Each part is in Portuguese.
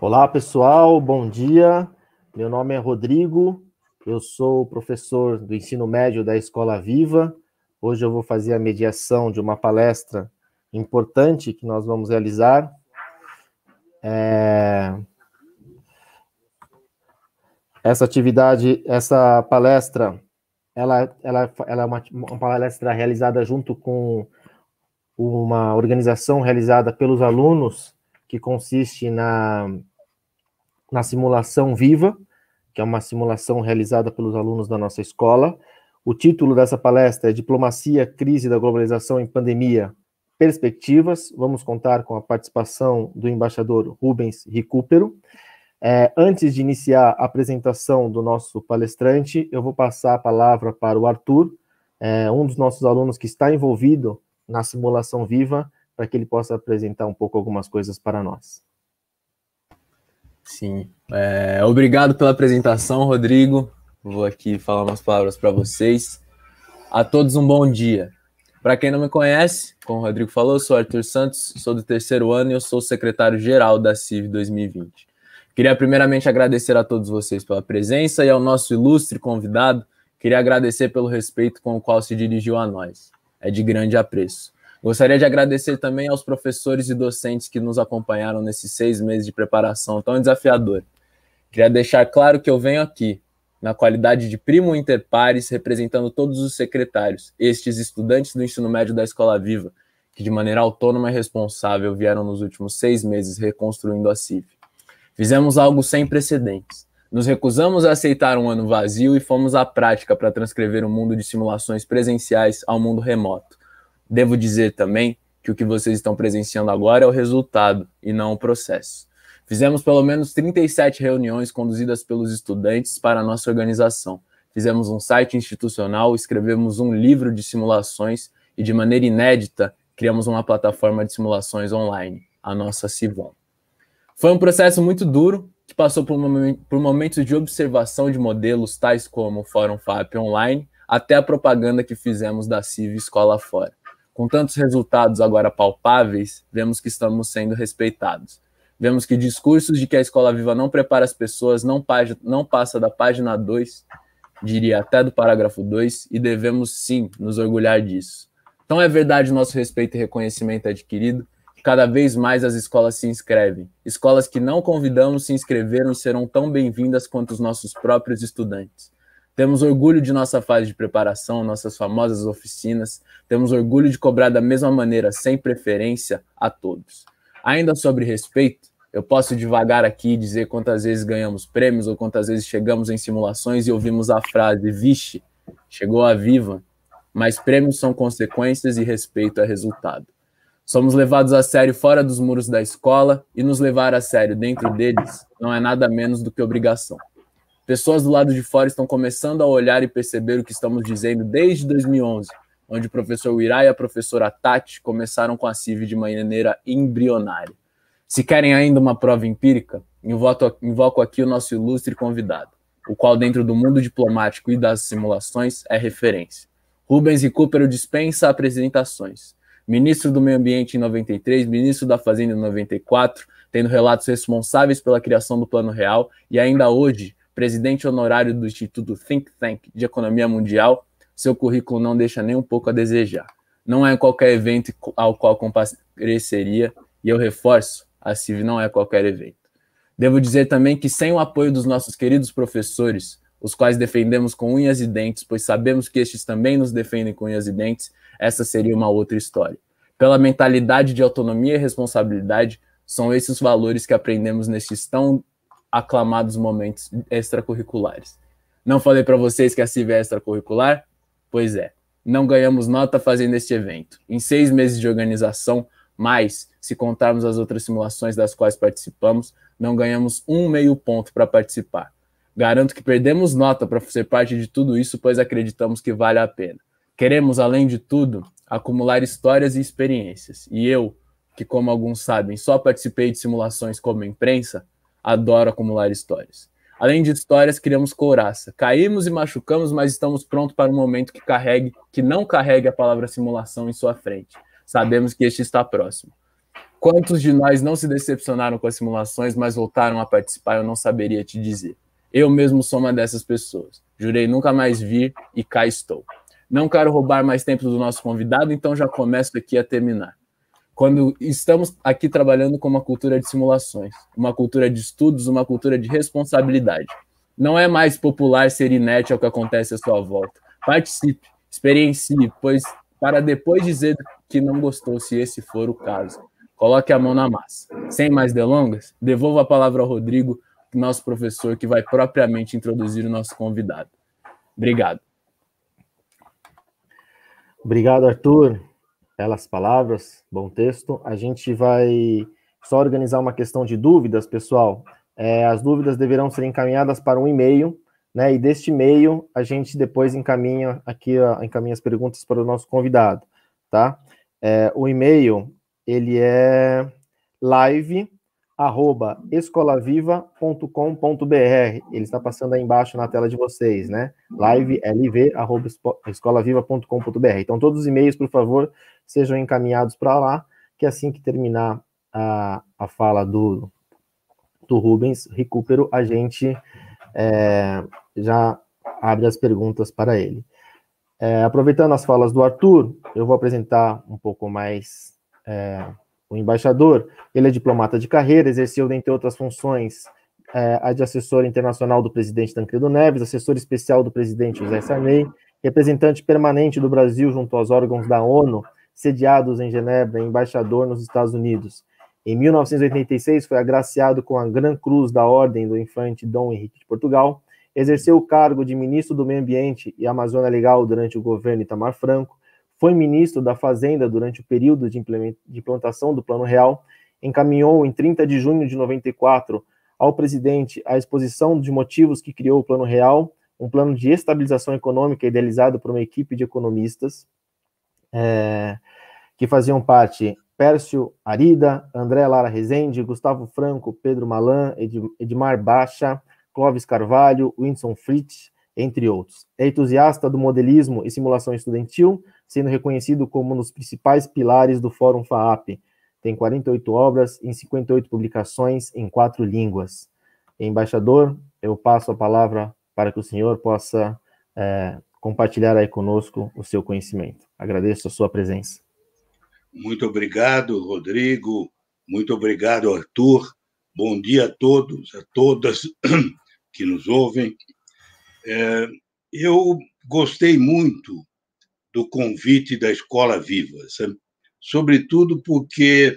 Olá, pessoal, bom dia. Meu nome é Rodrigo, eu sou professor do ensino médio da Escola Viva. Hoje eu vou fazer a mediação de uma palestra importante que nós vamos realizar. É... Essa atividade, essa palestra, ela, ela, ela é uma, uma palestra realizada junto com uma organização realizada pelos alunos que consiste na na simulação viva, que é uma simulação realizada pelos alunos da nossa escola. O título dessa palestra é Diplomacia, Crise da Globalização em Pandemia, Perspectivas. Vamos contar com a participação do embaixador Rubens Recupero. É, antes de iniciar a apresentação do nosso palestrante, eu vou passar a palavra para o Arthur, é, um dos nossos alunos que está envolvido na simulação viva, para que ele possa apresentar um pouco algumas coisas para nós. Sim. É, obrigado pela apresentação, Rodrigo. Vou aqui falar umas palavras para vocês. A todos um bom dia. Para quem não me conhece, como o Rodrigo falou, eu sou Arthur Santos, sou do terceiro ano e eu sou secretário-geral da CIV 2020. Queria primeiramente agradecer a todos vocês pela presença e ao nosso ilustre convidado, queria agradecer pelo respeito com o qual se dirigiu a nós. É de grande apreço. Gostaria de agradecer também aos professores e docentes que nos acompanharam nesses seis meses de preparação tão desafiador. Queria deixar claro que eu venho aqui, na qualidade de primo interpares, representando todos os secretários, estes estudantes do ensino médio da Escola Viva, que de maneira autônoma e responsável vieram nos últimos seis meses reconstruindo a CIF. Fizemos algo sem precedentes. Nos recusamos a aceitar um ano vazio e fomos à prática para transcrever o um mundo de simulações presenciais ao mundo remoto. Devo dizer também que o que vocês estão presenciando agora é o resultado e não o processo. Fizemos pelo menos 37 reuniões conduzidas pelos estudantes para a nossa organização. Fizemos um site institucional, escrevemos um livro de simulações e, de maneira inédita, criamos uma plataforma de simulações online, a nossa Civon. Foi um processo muito duro, que passou por, por momentos de observação de modelos tais como o Fórum FAP Online, até a propaganda que fizemos da CIV Escola Fora. Com tantos resultados agora palpáveis, vemos que estamos sendo respeitados. Vemos que discursos de que a escola viva não prepara as pessoas não, não passa da página 2, diria até do parágrafo 2, e devemos sim nos orgulhar disso. Então é verdade o nosso respeito e reconhecimento é adquirido, cada vez mais as escolas se inscrevem. Escolas que não convidamos se inscreveram e serão tão bem-vindas quanto os nossos próprios estudantes. Temos orgulho de nossa fase de preparação, nossas famosas oficinas. Temos orgulho de cobrar da mesma maneira, sem preferência, a todos. Ainda sobre respeito, eu posso devagar aqui dizer quantas vezes ganhamos prêmios ou quantas vezes chegamos em simulações e ouvimos a frase: vixe, chegou a viva. Mas prêmios são consequências e respeito é resultado. Somos levados a sério fora dos muros da escola e nos levar a sério dentro deles não é nada menos do que obrigação. Pessoas do lado de fora estão começando a olhar e perceber o que estamos dizendo desde 2011, onde o professor Uirá e a professora Tati começaram com a CIV de maneira embrionária. Se querem ainda uma prova empírica, invoco aqui o nosso ilustre convidado, o qual, dentro do mundo diplomático e das simulações, é referência. Rubens e dispensa apresentações. Ministro do Meio Ambiente em 93, ministro da Fazenda em 94, tendo relatos responsáveis pela criação do Plano Real e ainda hoje presidente honorário do Instituto Think Tank de Economia Mundial, seu currículo não deixa nem um pouco a desejar. Não é qualquer evento ao qual compareceria, e eu reforço, a CIV não é qualquer evento. Devo dizer também que sem o apoio dos nossos queridos professores, os quais defendemos com unhas e dentes, pois sabemos que estes também nos defendem com unhas e dentes, essa seria uma outra história. Pela mentalidade de autonomia e responsabilidade, são esses valores que aprendemos nestes tão aclamados momentos extracurriculares. Não falei para vocês que a CIV é extracurricular? Pois é, não ganhamos nota fazendo este evento. Em seis meses de organização, mas se contarmos as outras simulações das quais participamos, não ganhamos um meio ponto para participar. Garanto que perdemos nota para ser parte de tudo isso, pois acreditamos que vale a pena. Queremos, além de tudo, acumular histórias e experiências. E eu, que como alguns sabem, só participei de simulações como imprensa, Adoro acumular histórias. Além de histórias, criamos couraça. Caímos e machucamos, mas estamos prontos para um momento que carregue, que não carregue a palavra simulação em sua frente. Sabemos que este está próximo. Quantos de nós não se decepcionaram com as simulações, mas voltaram a participar, eu não saberia te dizer. Eu mesmo sou uma dessas pessoas. Jurei nunca mais vir e cá estou. Não quero roubar mais tempo do nosso convidado, então já começo aqui a terminar quando estamos aqui trabalhando com uma cultura de simulações, uma cultura de estudos, uma cultura de responsabilidade. Não é mais popular ser inerte ao que acontece à sua volta. Participe, experiencie, pois para depois dizer que não gostou, se esse for o caso. Coloque a mão na massa. Sem mais delongas, devolvo a palavra ao Rodrigo, nosso professor, que vai propriamente introduzir o nosso convidado. Obrigado. Obrigado, Arthur belas palavras, bom texto. A gente vai só organizar uma questão de dúvidas, pessoal. É, as dúvidas deverão ser encaminhadas para um e-mail, né? E deste e-mail a gente depois encaminha aqui encaminha as perguntas para o nosso convidado, tá? É, o e-mail ele é live arroba escolaviva.com.br. Ele está passando aí embaixo na tela de vocês, né? Live lv arroba escolaviva.com.br. Então, todos os e-mails, por favor, sejam encaminhados para lá, que assim que terminar a, a fala do, do Rubens, recupero, a gente é, já abre as perguntas para ele. É, aproveitando as falas do Arthur, eu vou apresentar um pouco mais. É, o embaixador, ele é diplomata de carreira, exerceu, dentre outras funções, é, a de assessor internacional do presidente Tancredo Neves, assessor especial do presidente José Sarney, representante permanente do Brasil junto aos órgãos da ONU, sediados em Genebra, embaixador nos Estados Unidos. Em 1986, foi agraciado com a Gran Cruz da Ordem do Infante Dom Henrique de Portugal, exerceu o cargo de ministro do Meio Ambiente e Amazônia Legal durante o governo Itamar Franco, foi ministro da Fazenda durante o período de implantação do Plano Real, encaminhou em 30 de junho de 94 ao presidente a exposição de motivos que criou o Plano Real, um plano de estabilização econômica idealizado por uma equipe de economistas é, que faziam parte Pércio Arida, André Lara Rezende, Gustavo Franco, Pedro Malan, Edmar Baixa, Clóvis Carvalho, Winston Fritz, entre outros. É entusiasta do modelismo e simulação estudantil, sendo reconhecido como um dos principais pilares do Fórum FAAP. Tem 48 obras em 58 publicações em quatro línguas. Embaixador, eu passo a palavra para que o senhor possa é, compartilhar aí conosco o seu conhecimento. Agradeço a sua presença. Muito obrigado, Rodrigo. Muito obrigado, Arthur. Bom dia a todos, a todas que nos ouvem. É, eu gostei muito do convite da Escola Viva, sabe? sobretudo porque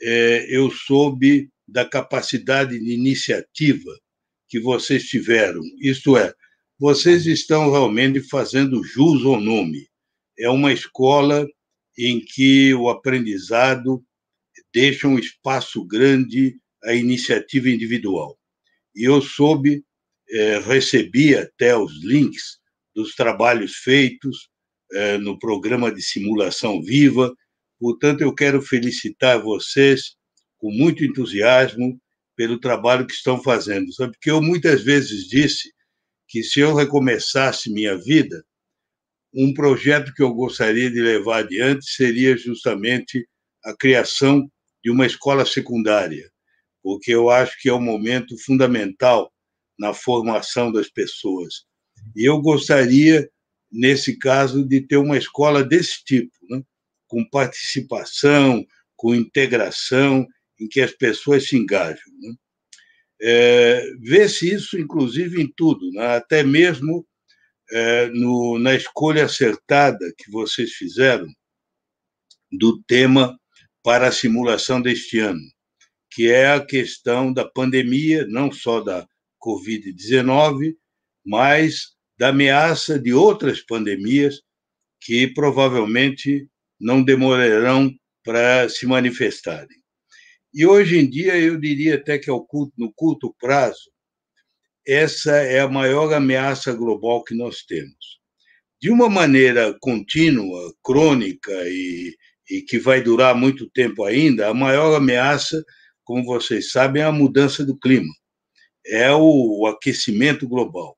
é, eu soube da capacidade de iniciativa que vocês tiveram, isto é, vocês estão realmente fazendo jus ao nome. É uma escola em que o aprendizado deixa um espaço grande à iniciativa individual. E eu soube, eh, recebi até os links dos trabalhos feitos, eh, no programa de simulação viva. Portanto, eu quero felicitar vocês com muito entusiasmo pelo trabalho que estão fazendo. Sabe que eu muitas vezes disse que se eu recomeçasse minha vida, um projeto que eu gostaria de levar adiante seria justamente a criação de uma escola secundária, porque eu acho que é um momento fundamental na formação das pessoas. E eu gostaria nesse caso, de ter uma escola desse tipo, né? com participação, com integração, em que as pessoas se engajam. Né? É, Vê-se isso, inclusive, em tudo, né? até mesmo é, no, na escolha acertada que vocês fizeram do tema para a simulação deste ano, que é a questão da pandemia, não só da Covid-19, mas da ameaça de outras pandemias que provavelmente não demorarão para se manifestarem. E hoje em dia, eu diria até que ao é culto, no curto prazo, essa é a maior ameaça global que nós temos. De uma maneira contínua, crônica e, e que vai durar muito tempo ainda, a maior ameaça, como vocês sabem, é a mudança do clima, é o, o aquecimento global.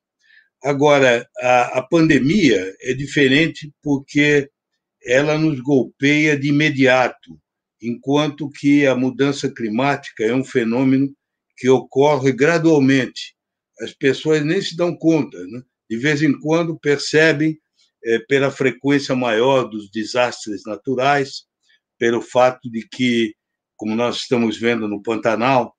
Agora, a, a pandemia é diferente porque ela nos golpeia de imediato, enquanto que a mudança climática é um fenômeno que ocorre gradualmente. As pessoas nem se dão conta, né? de vez em quando percebem é, pela frequência maior dos desastres naturais, pelo fato de que, como nós estamos vendo no Pantanal,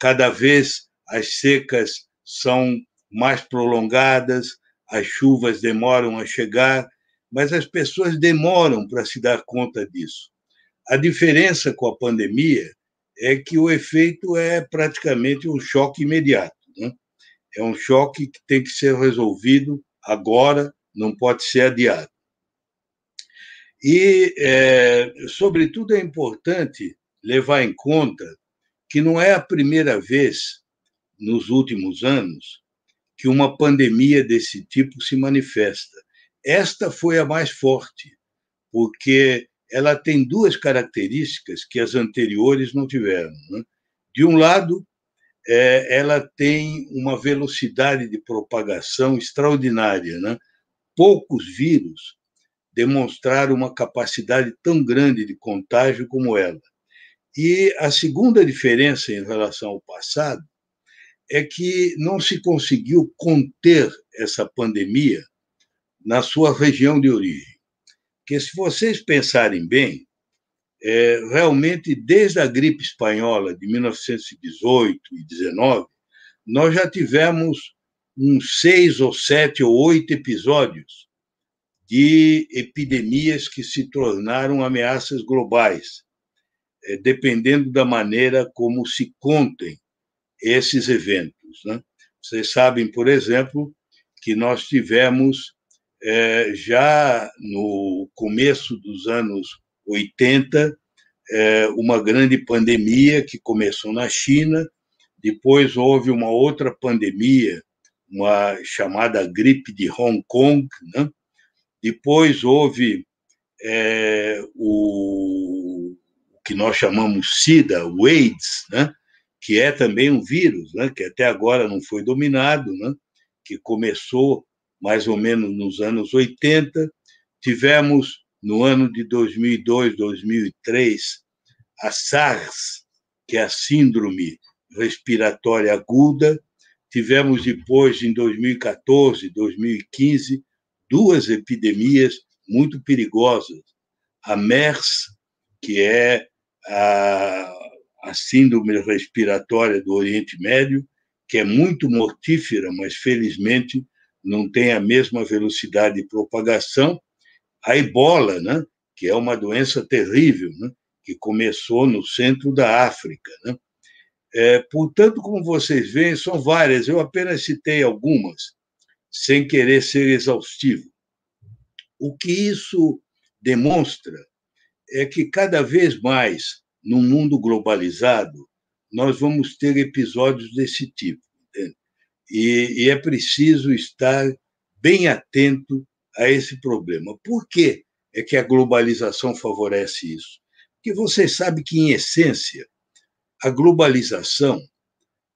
cada vez as secas são mais prolongadas, as chuvas demoram a chegar, mas as pessoas demoram para se dar conta disso. A diferença com a pandemia é que o efeito é praticamente um choque imediato. Né? É um choque que tem que ser resolvido agora, não pode ser adiado. E, é, sobretudo, é importante levar em conta que não é a primeira vez nos últimos anos que uma pandemia desse tipo se manifesta. Esta foi a mais forte, porque ela tem duas características que as anteriores não tiveram. Né? De um lado, é, ela tem uma velocidade de propagação extraordinária. Né? Poucos vírus demonstraram uma capacidade tão grande de contágio como ela. E a segunda diferença em relação ao passado é que não se conseguiu conter essa pandemia na sua região de origem. Que se vocês pensarem bem, é, realmente desde a gripe espanhola de 1918 e 19, nós já tivemos uns seis ou sete ou oito episódios de epidemias que se tornaram ameaças globais, é, dependendo da maneira como se contem esses eventos. Né? Vocês sabem, por exemplo, que nós tivemos, é, já no começo dos anos 80, é, uma grande pandemia que começou na China, depois houve uma outra pandemia, uma chamada gripe de Hong Kong, né? depois houve é, o, o que nós chamamos SIDA, o AIDS, né? que é também um vírus, né, que até agora não foi dominado, né, que começou mais ou menos nos anos 80. Tivemos, no ano de 2002, 2003, a SARS, que é a Síndrome Respiratória Aguda. Tivemos depois, em 2014, 2015, duas epidemias muito perigosas. A MERS, que é a, a síndrome respiratória do Oriente Médio, que é muito mortífera, mas felizmente não tem a mesma velocidade de propagação. A ebola, né, que é uma doença terrível, né, que começou no centro da África. Né? É, portanto, como vocês veem, são várias, eu apenas citei algumas, sem querer ser exaustivo. O que isso demonstra é que cada vez mais num mundo globalizado, nós vamos ter episódios desse tipo. E, e, é preciso estar bem atento a esse problema. Por que é que a globalização favorece isso? Porque você sabe que, em essência, a globalização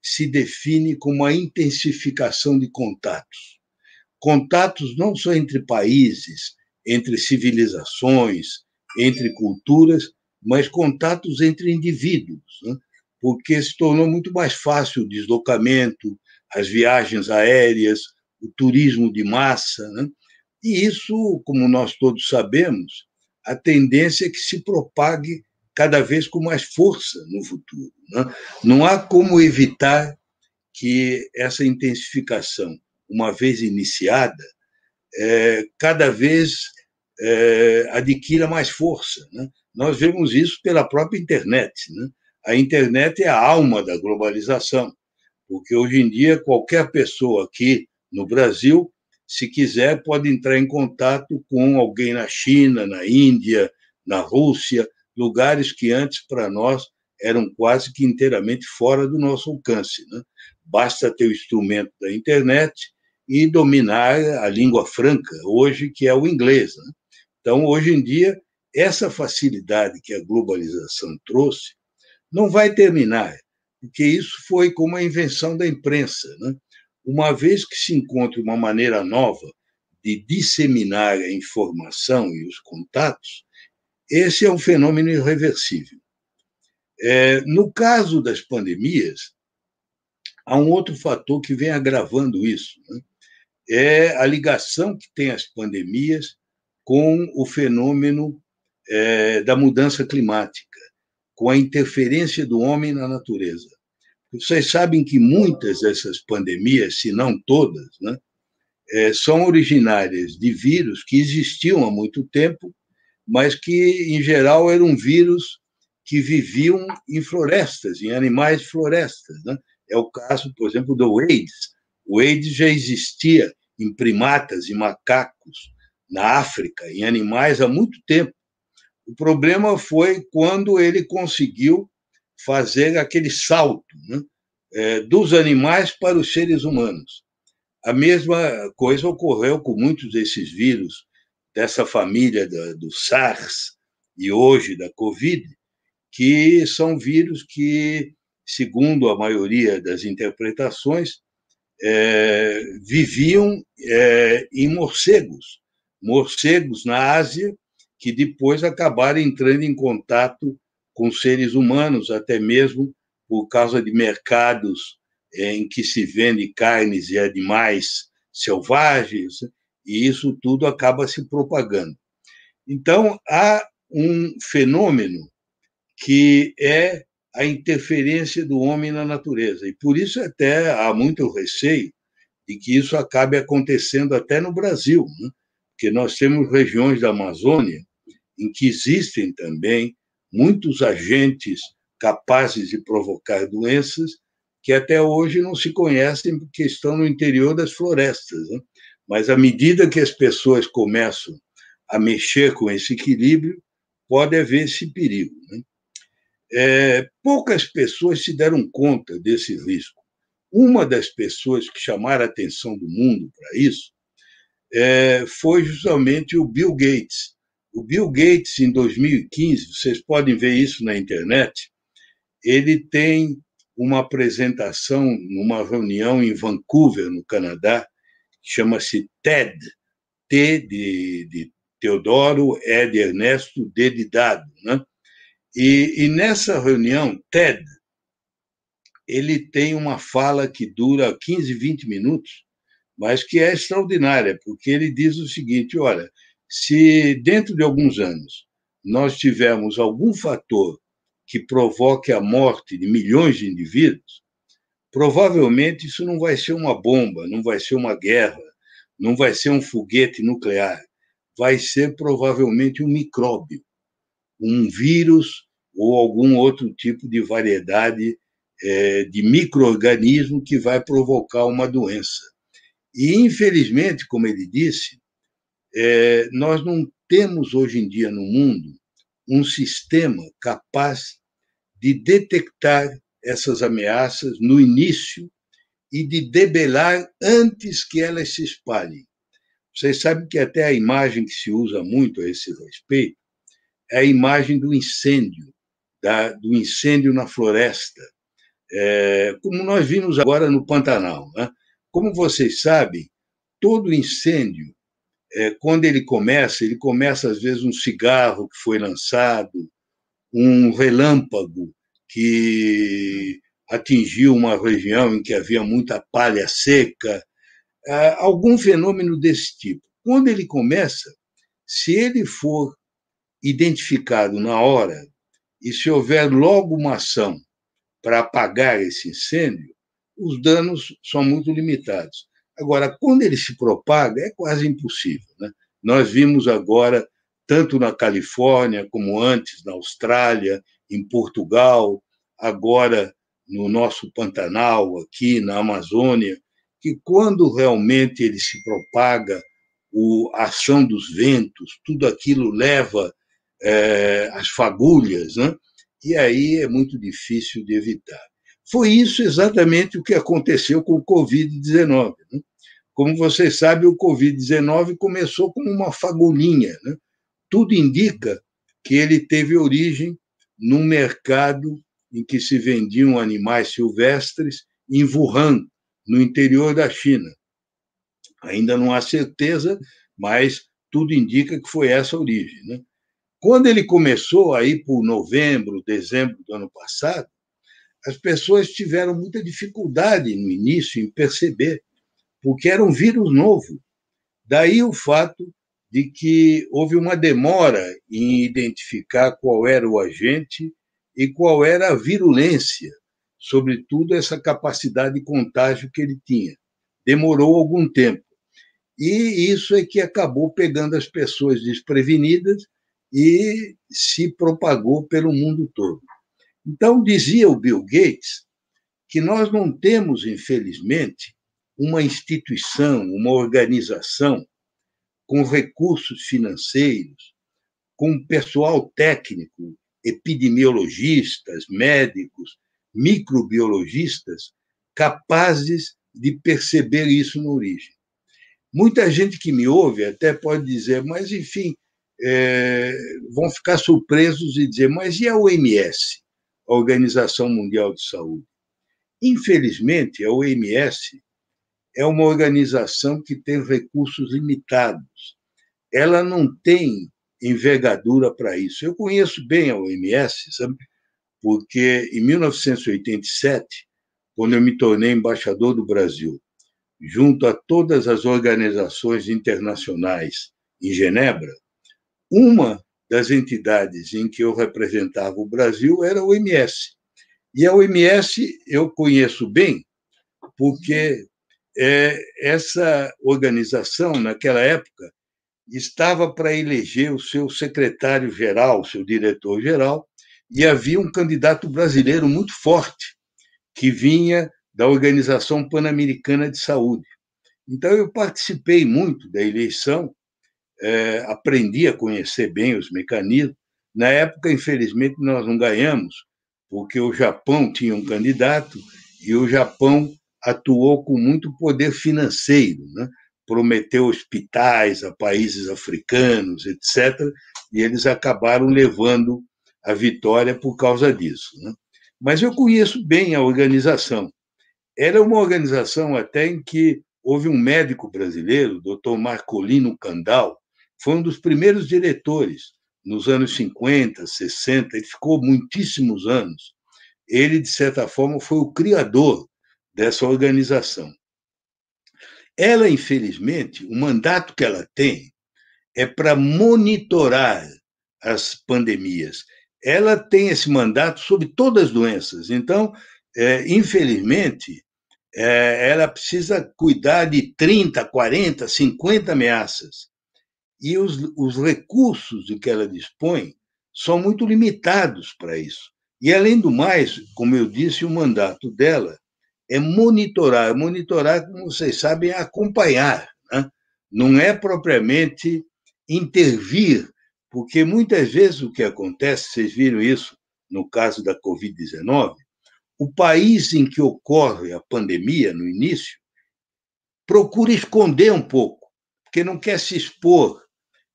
se define como a intensificação de contatos. Contatos não só entre países, entre civilizações, entre culturas, mas contatos entre indivíduos, né? porque se tornou muito mais fácil o deslocamento, as viagens aéreas, o turismo de massa. Né? E isso, como nós todos sabemos, a tendência é que se propague cada vez com mais força no futuro. Né? Não há como evitar que essa intensificação, uma vez iniciada, é, cada vez é, adquira mais força. Né? Nós vemos isso pela própria internet. Né? A internet é a alma da globalização, porque hoje em dia qualquer pessoa aqui no Brasil, se quiser, pode entrar em contato com alguém na China, na Índia, na Rússia, lugares que antes para nós eram quase que inteiramente fora do nosso alcance. Né? Basta ter o instrumento da internet e dominar a língua franca, hoje que é o inglês. Né? Então, hoje em dia, essa facilidade que a globalização trouxe não vai terminar, porque isso foi como a invenção da imprensa. Né? Uma vez que se encontra uma maneira nova de disseminar a informação e os contatos, esse é um fenômeno irreversível. É, no caso das pandemias, há um outro fator que vem agravando isso. Né? É a ligação que tem as pandemias com o fenômeno é, da mudança climática, com a interferência do homem na natureza. Vocês sabem que muitas dessas pandemias, se não todas, né, é, são originárias de vírus que existiam há muito tempo, mas que, em geral, eram vírus que viviam em florestas, em animais florestas. Né? É o caso, por exemplo, do AIDS. O AIDS já existia em primatas e macacos na África, em animais há muito tempo. O problema foi quando ele conseguiu fazer aquele salto né? é, dos animais para os seres humanos. A mesma coisa ocorreu com muitos desses vírus dessa família da, do SARS e hoje da Covid, que são vírus que, segundo a maioria das interpretações, é, viviam é, em morcegos, morcegos na Ásia que depois acabaram entrando em contato com seres humanos, até mesmo por causa de mercados eh, em que se vende carnes e animais selvagens, e isso tudo acaba se propagando. Então, há um fenômeno que é a interferência do homem na natureza, e por isso até há muito receio de que isso acabe acontecendo até no Brasil. Né? que nós temos regiões da Amazônia em que existem também muitos agentes capazes de provocar doenças que até hoje não se conhecem porque estão no interior das florestas. Né? Mas à medida que as pessoas começam a mexer com esse equilíbrio, pode haver esse perigo. Né? É, poucas pessoas se deram conta desse risco. Uma das pessoas que chamaram a atenção do mundo para isso é, foi justamente o Bill Gates. O Bill Gates, em 2015, vocês podem ver isso na internet, ele tem uma apresentação numa reunião em Vancouver, no Canadá, que chama-se TED, T de, de Teodoro, E de Ernesto, D de Dado. Né? E, e nessa reunião, TED, ele tem uma fala que dura 15, 20 minutos, mas que é extraordinária, porque ele diz o seguinte: olha, se dentro de alguns anos nós tivermos algum fator que provoque a morte de milhões de indivíduos, provavelmente isso não vai ser uma bomba, não vai ser uma guerra, não vai ser um foguete nuclear, vai ser provavelmente um micróbio, um vírus ou algum outro tipo de variedade é, de microorganismo que vai provocar uma doença. E, infelizmente, como ele disse, é, nós não temos hoje em dia no mundo um sistema capaz de detectar essas ameaças no início e de debelar antes que elas se espalhem. Vocês sabem que até a imagem que se usa muito a esse respeito é a imagem do incêndio, da, do incêndio na floresta, é, como nós vimos agora no Pantanal. Né? Como vocês sabem, todo incêndio, é, quando ele começa, ele começa às vezes um cigarro que foi lançado, um relâmpago que atingiu uma região em que havia muita palha seca, é, algum fenômeno desse tipo. Quando ele começa, se ele for identificado na hora e se houver logo uma ação para apagar esse incêndio, os danos são muito limitados. Agora, quando ele se propaga, é quase impossível. Né? Nós vimos agora, tanto na Califórnia como antes, na Austrália, em Portugal, agora no nosso Pantanal, aqui na Amazônia, que quando realmente ele se propaga, o, a ação dos ventos, tudo aquilo leva é, as fagulhas, né? e aí é muito difícil de evitar. Foi isso exatamente o que aconteceu com o Covid-19. Né? Como vocês sabem, o Covid-19 começou como uma fagulhinha. Né? Tudo indica que ele teve origem num mercado em que se vendiam animais silvestres em Wuhan, no interior da China. Ainda não há certeza, mas tudo indica que foi essa a origem. Né? Quando ele começou, aí por novembro, dezembro do ano passado, as pessoas tiveram muita dificuldade no início em perceber, porque era um vírus novo. Daí o fato de que houve uma demora em identificar qual era o agente e qual era a virulência, sobretudo essa capacidade de contágio que ele tinha. Demorou algum tempo. E isso é que acabou pegando as pessoas desprevenidas e se propagou pelo mundo todo. Então, dizia o Bill Gates que nós não temos, infelizmente, uma instituição, uma organização com recursos financeiros, com pessoal técnico, epidemiologistas, médicos, microbiologistas, capazes de perceber isso na origem. Muita gente que me ouve até pode dizer, mas enfim, é, vão ficar surpresos e dizer, mas e a OMS? Organização Mundial de Saúde. Infelizmente, a OMS é uma organização que tem recursos limitados. Ela não tem envergadura para isso. Eu conheço bem a OMS, sabe? Porque em 1987, quando eu me tornei embaixador do Brasil, junto a todas as organizações internacionais em Genebra, uma das entidades em que eu representava o Brasil era o MS. E a OMS eu conheço bem, porque é, essa organização, naquela época, estava para eleger o seu secretário-geral, seu diretor-geral, e havia um candidato brasileiro muito forte, que vinha da Organização Pan-Americana de Saúde. Então, eu participei muito da eleição é, aprendi a conhecer bem os mecanismos. Na época, infelizmente, nós não ganhamos, porque o Japão tinha um candidato e o Japão atuou com muito poder financeiro, né? prometeu hospitais a países africanos, etc., e eles acabaram levando a vitória por causa disso. Né? Mas eu conheço bem a organização. Era uma organização até em que houve um médico brasileiro, Dr. Marcolino Candal, foi um dos primeiros diretores nos anos 50, 60, ele ficou muitíssimos anos. Ele, de certa forma, foi o criador dessa organização. Ela, infelizmente, o mandato que ela tem é para monitorar as pandemias. Ela tem esse mandato sobre todas as doenças. Então, é, infelizmente, é, ela precisa cuidar de 30, 40, 50 ameaças e os, os recursos de que ela dispõe são muito limitados para isso. E, além do mais, como eu disse, o mandato dela é monitorar. Monitorar, como vocês sabem, é acompanhar, né? não é propriamente intervir, porque muitas vezes o que acontece, vocês viram isso no caso da Covid-19, o país em que ocorre a pandemia, no início, procura esconder um pouco, porque não quer se expor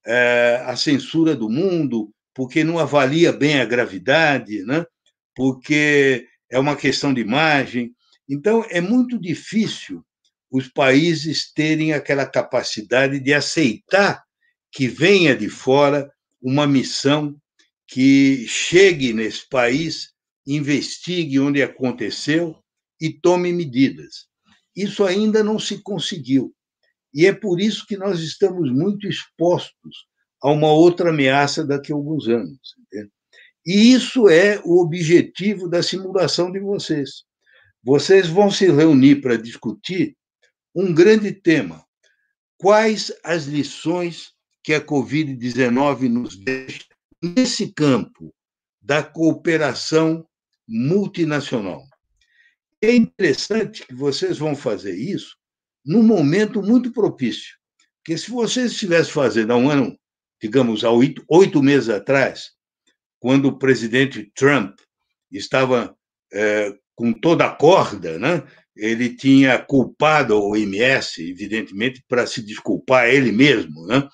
é, a censura do mundo, porque não avalia bem a gravidade, né? porque é uma questão de imagem. Então, é muito difícil os países terem aquela capacidade de aceitar que venha de fora uma missão que chegue nesse país, investigue onde aconteceu e tome medidas. Isso ainda não se conseguiu. E é por isso que nós estamos muito expostos a uma outra ameaça daqui a alguns anos. E isso é o objetivo da simulação de vocês. Vocês vão se reunir para discutir um grande tema. Quais as lições que a Covid-19 nos deixa nesse campo da cooperação multinacional? É interessante que vocês vão fazer isso num momento muito propício. Porque se você estivesse fazendo há um ano, digamos, há oito, oito meses atrás, quando o presidente Trump estava é, com toda a corda, né? ele tinha culpado a OMS, evidentemente, para se desculpar ele mesmo né?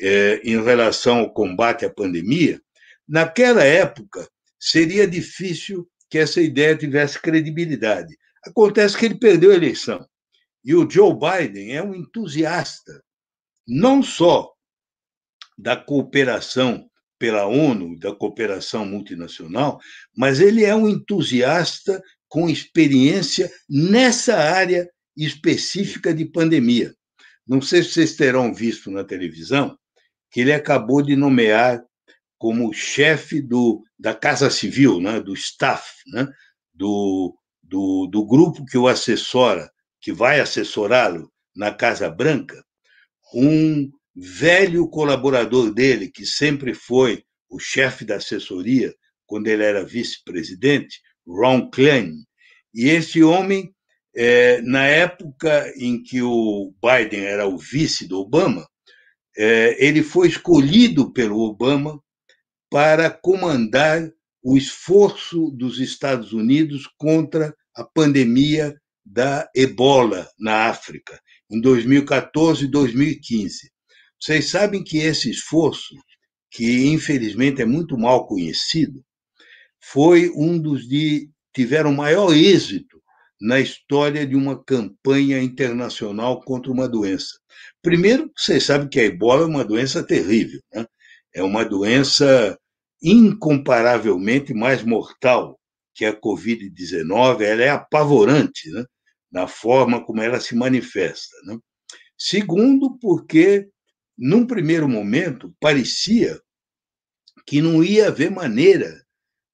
É, em relação ao combate à pandemia. Naquela época, seria difícil que essa ideia tivesse credibilidade. Acontece que ele perdeu a eleição. E o Joe Biden é um entusiasta, não só da cooperação pela ONU, da cooperação multinacional, mas ele é um entusiasta com experiência nessa área específica de pandemia. Não sei se vocês terão visto na televisão que ele acabou de nomear como chefe do, da Casa Civil, né, do staff, né, do, do, do grupo que o assessora que vai assessorá-lo na Casa Branca, um velho colaborador dele, que sempre foi o chefe da assessoria quando ele era vice-presidente, Ron Klein. E esse homem, é, na época em que o Biden era o vice do Obama, é, ele foi escolhido pelo Obama para comandar o esforço dos Estados Unidos contra a pandemia da ebola na África, em 2014 e 2015. Vocês sabem que esse esforço, que infelizmente é muito mal conhecido, foi um dos que tiveram maior êxito na história de uma campanha internacional contra uma doença. Primeiro, vocês sabem que a ebola é uma doença terrível, né? é uma doença incomparavelmente mais mortal que a Covid-19, ela é apavorante, né? na forma como ela se manifesta. Né? Segundo, porque, num primeiro momento, parecia que não ia haver maneira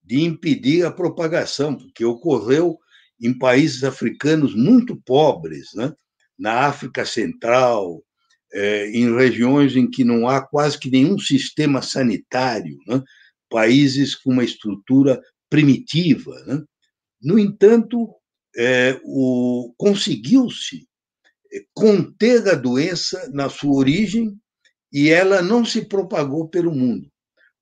de impedir a propagação, porque ocorreu em países africanos muito pobres, né? na África Central, eh, em regiões em que não há quase que nenhum sistema sanitário, né? países com uma estrutura primitiva. Né? No entanto, é, o, conseguiu-se é, conter a doença na sua origem e ela não se propagou pelo mundo.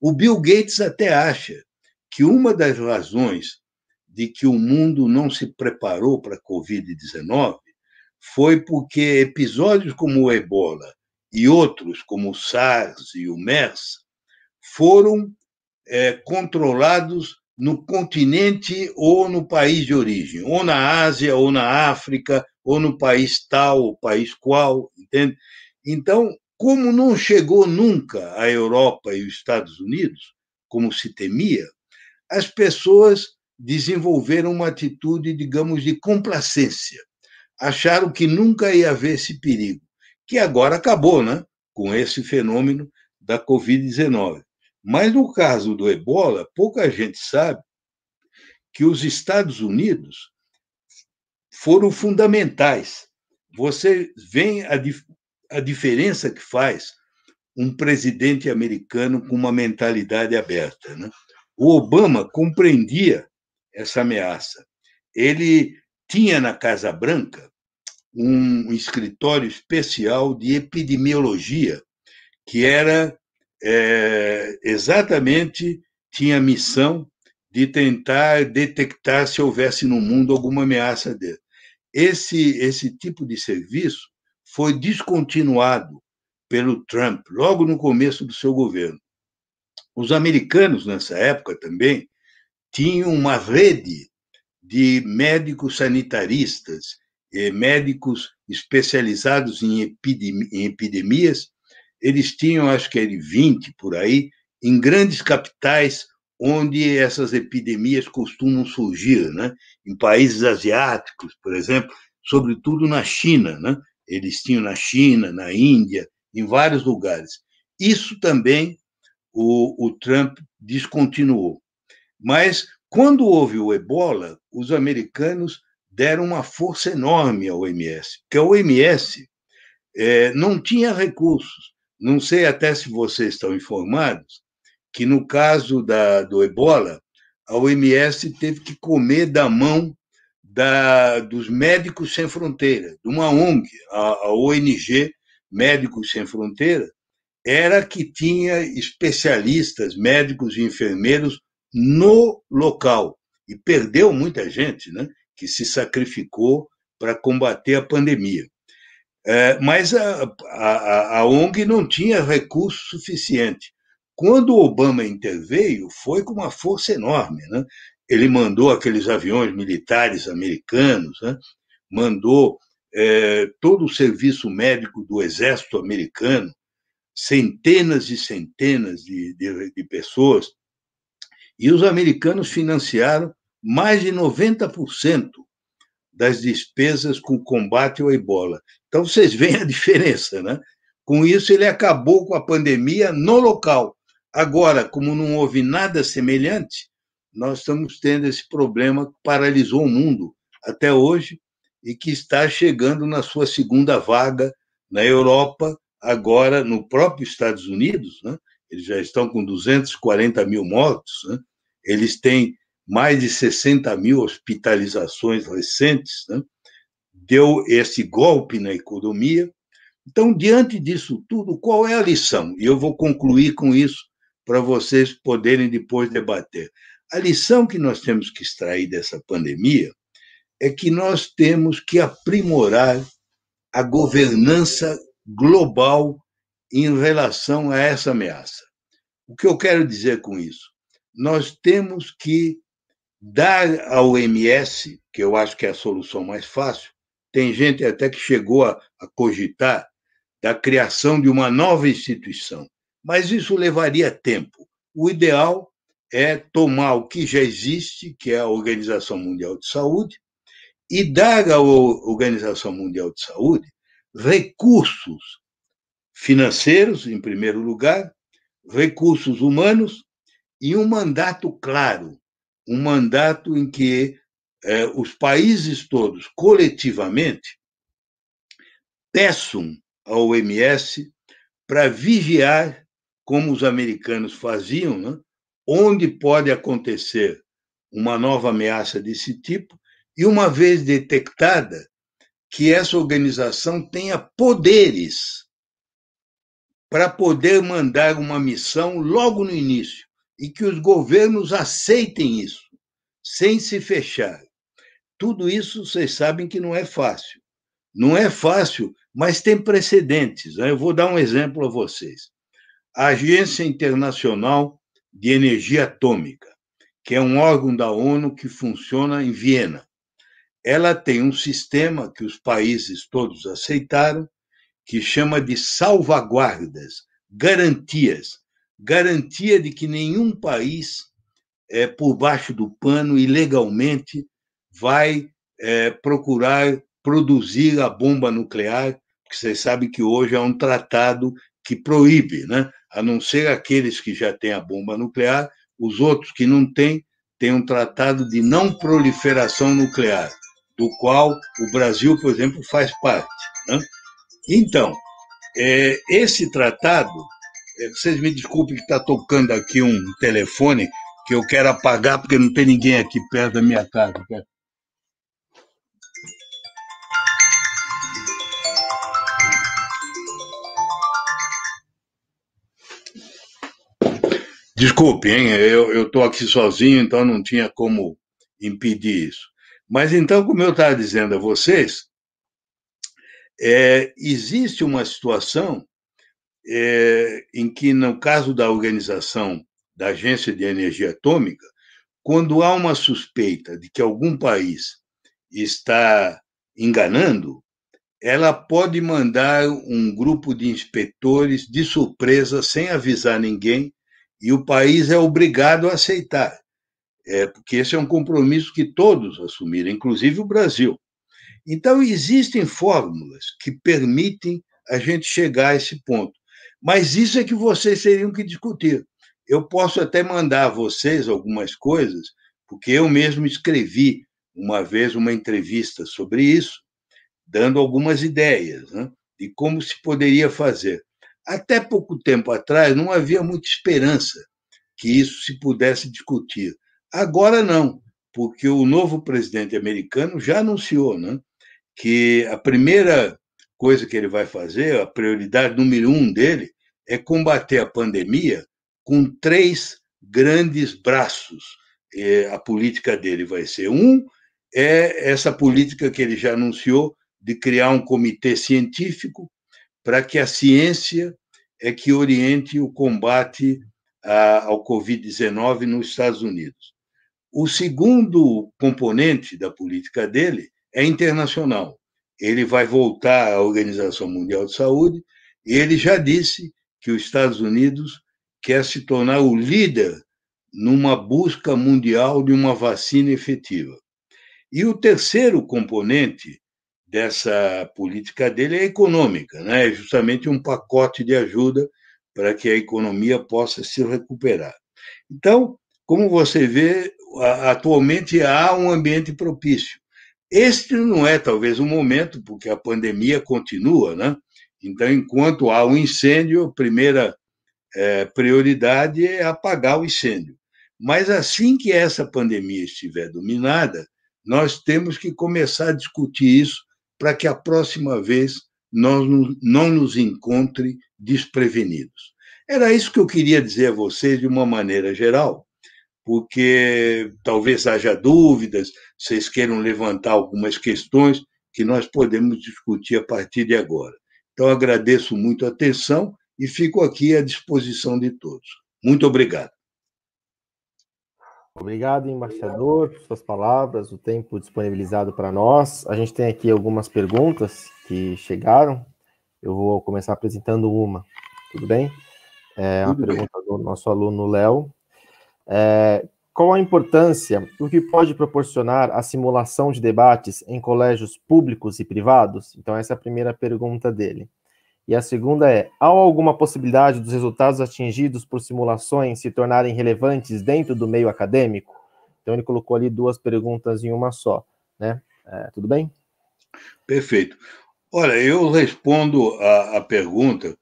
O Bill Gates até acha que uma das razões de que o mundo não se preparou para a Covid-19 foi porque episódios como o Ebola e outros, como o SARS e o MERS, foram é, controlados no continente ou no país de origem, ou na Ásia, ou na África, ou no país tal, ou país qual, entende? Então, como não chegou nunca à Europa e os Estados Unidos, como se temia, as pessoas desenvolveram uma atitude, digamos, de complacência. Acharam que nunca ia haver esse perigo, que agora acabou, né? Com esse fenômeno da Covid-19. Mas no caso do ebola, pouca gente sabe que os Estados Unidos foram fundamentais. Você vê a, dif a diferença que faz um presidente americano com uma mentalidade aberta. Né? O Obama compreendia essa ameaça. Ele tinha na Casa Branca um escritório especial de epidemiologia, que era é, exatamente tinha a missão de tentar detectar se houvesse no mundo alguma ameaça dele. Esse, esse tipo de serviço foi descontinuado pelo Trump logo no começo do seu governo. Os americanos, nessa época também, tinham uma rede de médicos sanitaristas, eh, médicos especializados em, epidemi em epidemias, eles tinham, acho que é era 20 por aí, em grandes capitais onde essas epidemias costumam surgir, né? Em países asiáticos, por exemplo, sobretudo na China, né? Eles tinham na China, na Índia, em vários lugares. Isso também o, o Trump descontinuou. Mas quando houve o Ebola, os americanos deram uma força enorme ao OMS, porque a OMS é, eh, não tinha recursos. Não sei até se vocês estão informados que, no caso da, do ebola, a OMS teve que comer da mão da, dos Médicos Sem Fronteira, de uma ONG, a, a ONG Médicos Sem Fronteira, era que tinha especialistas, médicos e enfermeiros no local. E perdeu muita gente, né? Que se sacrificou para combater a pandemia. É, mas a, a, a ONG não tinha recurso suficiente. Quando o Obama interveio, foi com uma força enorme. Né? Ele mandou aqueles aviões militares americanos, né? mandou é, todo o serviço médico do exército americano, centenas e centenas de, de, de pessoas, e os americanos financiaram mais de 90% das despesas com o combate ao ebola. Então, vocês veem a diferença, né? Com isso, ele acabou com a pandemia no local. Agora, como não houve nada semelhante, nós estamos tendo esse problema que paralisou o mundo até hoje e que está chegando na sua segunda vaga na Europa, agora no próprio Estados Unidos, né? eles já estão com 240 mil mortos, né? eles têm mais de 60 mil hospitalizações recentes, né? deu esse golpe na economia. Então, diante disso tudo, qual é a lição? E eu vou concluir com isso para vocês poderem depois debater. A lição que nós temos que extrair dessa pandemia é que nós temos que aprimorar a governança global em relação a essa ameaça. O que eu quero dizer com isso? Nós temos que Dar ao MS, que eu acho que é a solução mais fácil, tem gente até que chegou a, a cogitar da criação de uma nova instituição, mas isso levaria tempo. O ideal é tomar o que já existe, que é a Organização Mundial de Saúde, e dar à Organização Mundial de Saúde recursos financeiros, em primeiro lugar, recursos humanos e um mandato claro um mandato em que eh, os países todos, coletivamente, peçam à OMS para vigiar, como os americanos faziam, né? onde pode acontecer uma nova ameaça desse tipo, e uma vez detectada, que essa organização tenha poderes para poder mandar uma missão logo no início e que os governos aceitem isso, sem se fechar. Tudo isso vocês sabem que não é fácil. Não é fácil, mas tem precedentes. Né? Eu vou dar um exemplo a vocês. A Agência Internacional de Energia Atômica, que é um órgão da ONU que funciona em Viena, ela tem um sistema que os países todos aceitaram, que chama de salvaguardas, garantias garantia de que nenhum país, é, por baixo do pano, ilegalmente, vai é, procurar produzir a bomba nuclear, porque vocês sabem que hoje há é um tratado que proíbe, né? a não ser aqueles que já têm a bomba nuclear, os outros que não têm, têm um tratado de não proliferação nuclear, do qual o Brasil, por exemplo, faz parte. Né? Então, é, esse tratado é, vocês me desculpem que está tocando aqui um telefone que eu quero apagar porque não tem ninguém aqui perto da minha casa. Desculpe, hein? Eu estou aqui sozinho, então não tinha como impedir isso. Mas então, como eu estava dizendo a vocês, é, existe uma situação é, em que, no caso da organização da Agência de Energia Atômica, quando há uma suspeita de que algum país está enganando, ela pode mandar um grupo de inspetores de surpresa, sem avisar ninguém, e o país é obrigado a aceitar, é, porque esse é um compromisso que todos assumiram, inclusive o Brasil. Então, existem fórmulas que permitem a gente chegar a esse ponto. Mas isso é que vocês teriam que discutir. Eu posso até mandar a vocês algumas coisas, porque eu mesmo escrevi uma vez uma entrevista sobre isso, dando algumas ideias né, de como se poderia fazer. Até pouco tempo atrás, não havia muita esperança que isso se pudesse discutir. Agora não, porque o novo presidente americano já anunciou né, que a primeira coisa que ele vai fazer, a prioridade número um dele, é combater a pandemia com três grandes braços. a política dele vai ser um, é essa política que ele já anunciou de criar um comitê científico para que a ciência é que oriente o combate a, ao Covid-19 nos Estados Unidos. O segundo componente da política dele é internacional ele vai voltar à Organização Mundial de Saúde, e ele já disse que os Estados Unidos quer se tornar o líder numa busca mundial de uma vacina efetiva. E o terceiro componente dessa política dele é econômica, né? é justamente um pacote de ajuda para que a economia possa se recuperar. Então, como você vê, atualmente há um ambiente propício. Este não é talvez o um momento, porque a pandemia continua, né? Então, enquanto há um incêndio, a primeira é, prioridade é apagar o incêndio. Mas assim que essa pandemia estiver dominada, nós temos que começar a discutir isso para que a próxima vez nós não nos encontre desprevenidos. Era isso que eu queria dizer a vocês de uma maneira geral, porque talvez haja dúvidas, vocês queiram levantar algumas questões que nós podemos discutir a partir de agora. Então, agradeço muito a atenção e fico aqui à disposição de todos. Muito obrigado. Obrigado, embaixador, por suas palavras, o tempo disponibilizado para nós. A gente tem aqui algumas perguntas que chegaram. Eu vou começar apresentando uma, tudo bem? É uma tudo pergunta bem. do nosso aluno Léo. É, qual a importância, do que pode proporcionar a simulação de debates em colégios públicos e privados? Então, essa é a primeira pergunta dele. E a segunda é: há alguma possibilidade dos resultados atingidos por simulações se tornarem relevantes dentro do meio acadêmico? Então, ele colocou ali duas perguntas em uma só. Né? É, tudo bem? Perfeito. Olha, eu respondo a, a pergunta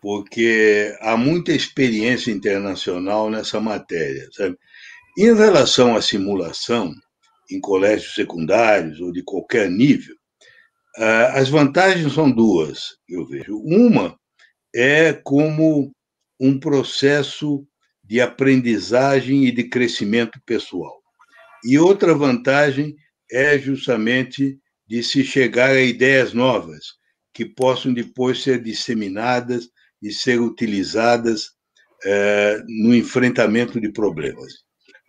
porque há muita experiência internacional nessa matéria. Sabe? em relação à simulação, em colégios secundários ou de qualquer nível, as vantagens são duas, eu vejo. Uma é como um processo de aprendizagem e de crescimento pessoal. E outra vantagem é justamente de se chegar a ideias novas que possam depois ser disseminadas e ser utilizadas eh, no enfrentamento de problemas.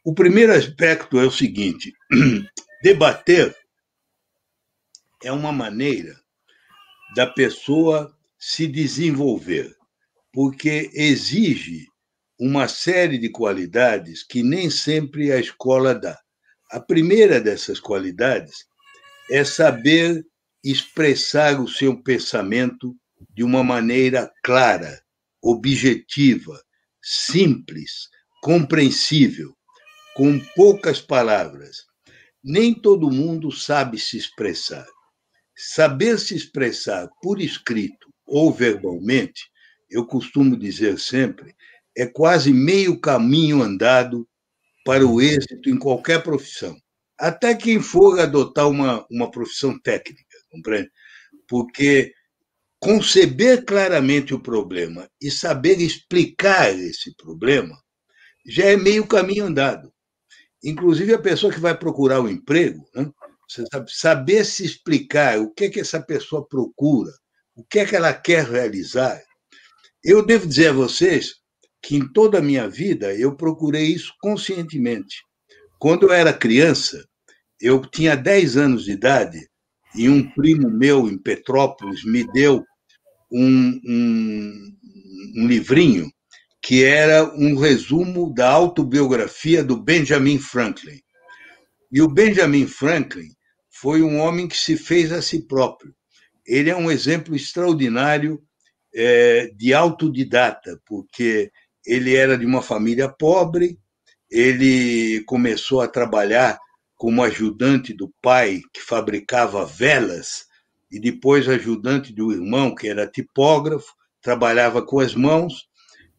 O primeiro aspecto é o seguinte: debater é uma maneira da pessoa se desenvolver, porque exige uma série de qualidades que nem sempre a escola dá. A primeira dessas qualidades é saber expressar o seu pensamento de uma maneira clara, objetiva, simples, compreensível com poucas palavras. Nem todo mundo sabe se expressar. Saber se expressar por escrito ou verbalmente, eu costumo dizer sempre, é quase meio caminho andado para o êxito em qualquer profissão. Até quem for adotar uma, uma profissão técnica, compreende? Porque conceber claramente o problema e saber explicar esse problema já é meio caminho andado. Inclusive, a pessoa que vai procurar um emprego, né? você sabe, saber se explicar o que, é que essa pessoa procura, o que é que ela quer realizar. Eu devo dizer a vocês que em toda a minha vida eu procurei isso conscientemente. Quando eu era criança, eu tinha 10 anos de idade e um primo meu em Petrópolis me deu um, um, um livrinho que era um resumo da autobiografia do Benjamin Franklin. E o Benjamin Franklin foi um homem que se fez a si próprio. Ele é um exemplo extraordinário é, de autodidata, porque ele era de uma família pobre, ele começou a trabalhar como ajudante do pai, que fabricava velas, e depois ajudante do irmão, que era tipógrafo, trabalhava com as mãos,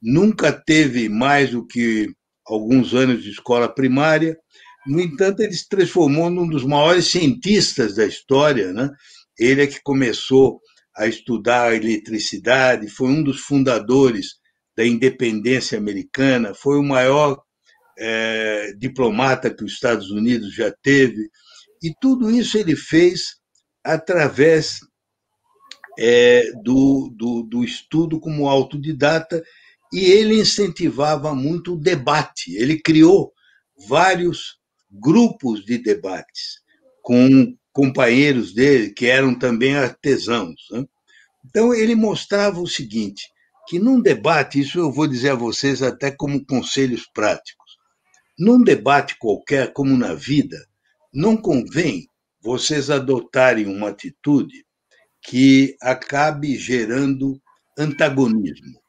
nunca teve mais do que alguns anos de escola primária. No entanto, ele se transformou num dos maiores cientistas da história. Né? Ele é que começou a estudar a eletricidade, foi um dos fundadores da independência americana, foi o maior é, diplomata que os Estados Unidos já teve. E tudo isso ele fez através é, do, do, do estudo como autodidata e ele incentivava muito o debate. Ele criou vários grupos de debates com companheiros dele, que eram também artesãos. Né? Então, ele mostrava o seguinte: que num debate, isso eu vou dizer a vocês até como conselhos práticos, num debate qualquer, como na vida, não convém vocês adotarem uma atitude que acabe gerando antagonismo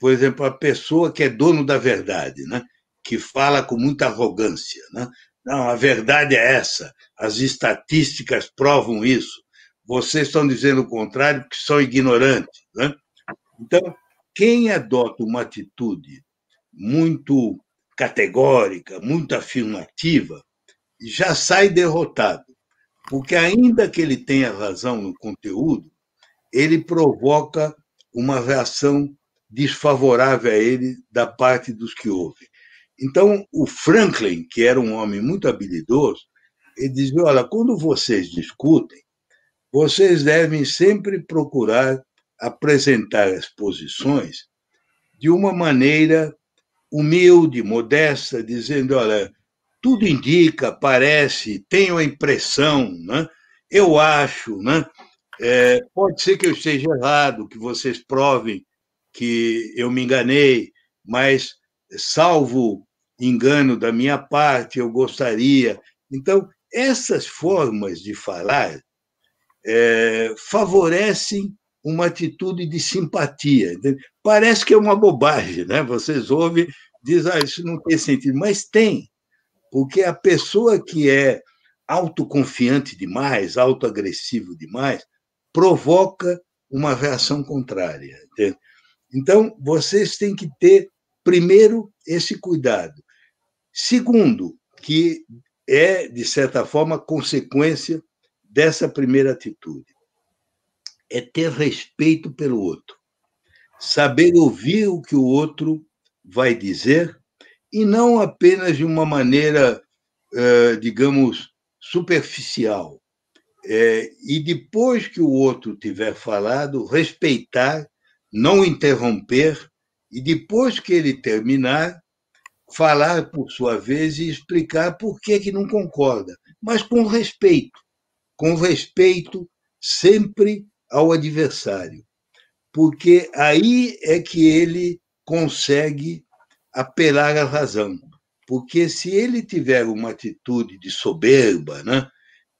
por exemplo, a pessoa que é dono da verdade, né? que fala com muita arrogância. Né? Não, a verdade é essa, as estatísticas provam isso. Vocês estão dizendo o contrário porque são ignorantes. Né? Então, quem adota uma atitude muito categórica, muito afirmativa, já sai derrotado, porque ainda que ele tenha razão no conteúdo, ele provoca uma reação desfavorável a ele da parte dos que ouvem. Então, o Franklin, que era um homem muito habilidoso, ele dizia: olha, quando vocês discutem, vocês devem sempre procurar apresentar as posições de uma maneira humilde, modesta, dizendo: olha, tudo indica, parece, tenho a impressão, né? eu acho, né? É, pode ser que eu esteja errado, que vocês provem que eu me enganei, mas salvo engano da minha parte, eu gostaria. Então, essas formas de falar é, favorecem uma atitude de simpatia. Parece que é uma bobagem, né? Vocês ouvem, diz, ah, isso não tem sentido, mas tem, porque a pessoa que é autoconfiante demais, autoagressivo demais, provoca uma reação contrária. Entende? Então, vocês têm que ter, primeiro, esse cuidado. Segundo, que é, de certa forma, consequência dessa primeira atitude, é ter respeito pelo outro, saber ouvir o que o outro vai dizer, e não apenas de uma maneira, digamos, superficial. É, e depois que o outro tiver falado, respeitar não interromper e, depois que ele terminar, falar por sua vez e explicar por que, é que não concorda, mas com respeito, com respeito sempre ao adversário, porque aí é que ele consegue apelar à razão, porque se ele tiver uma atitude de soberba, né,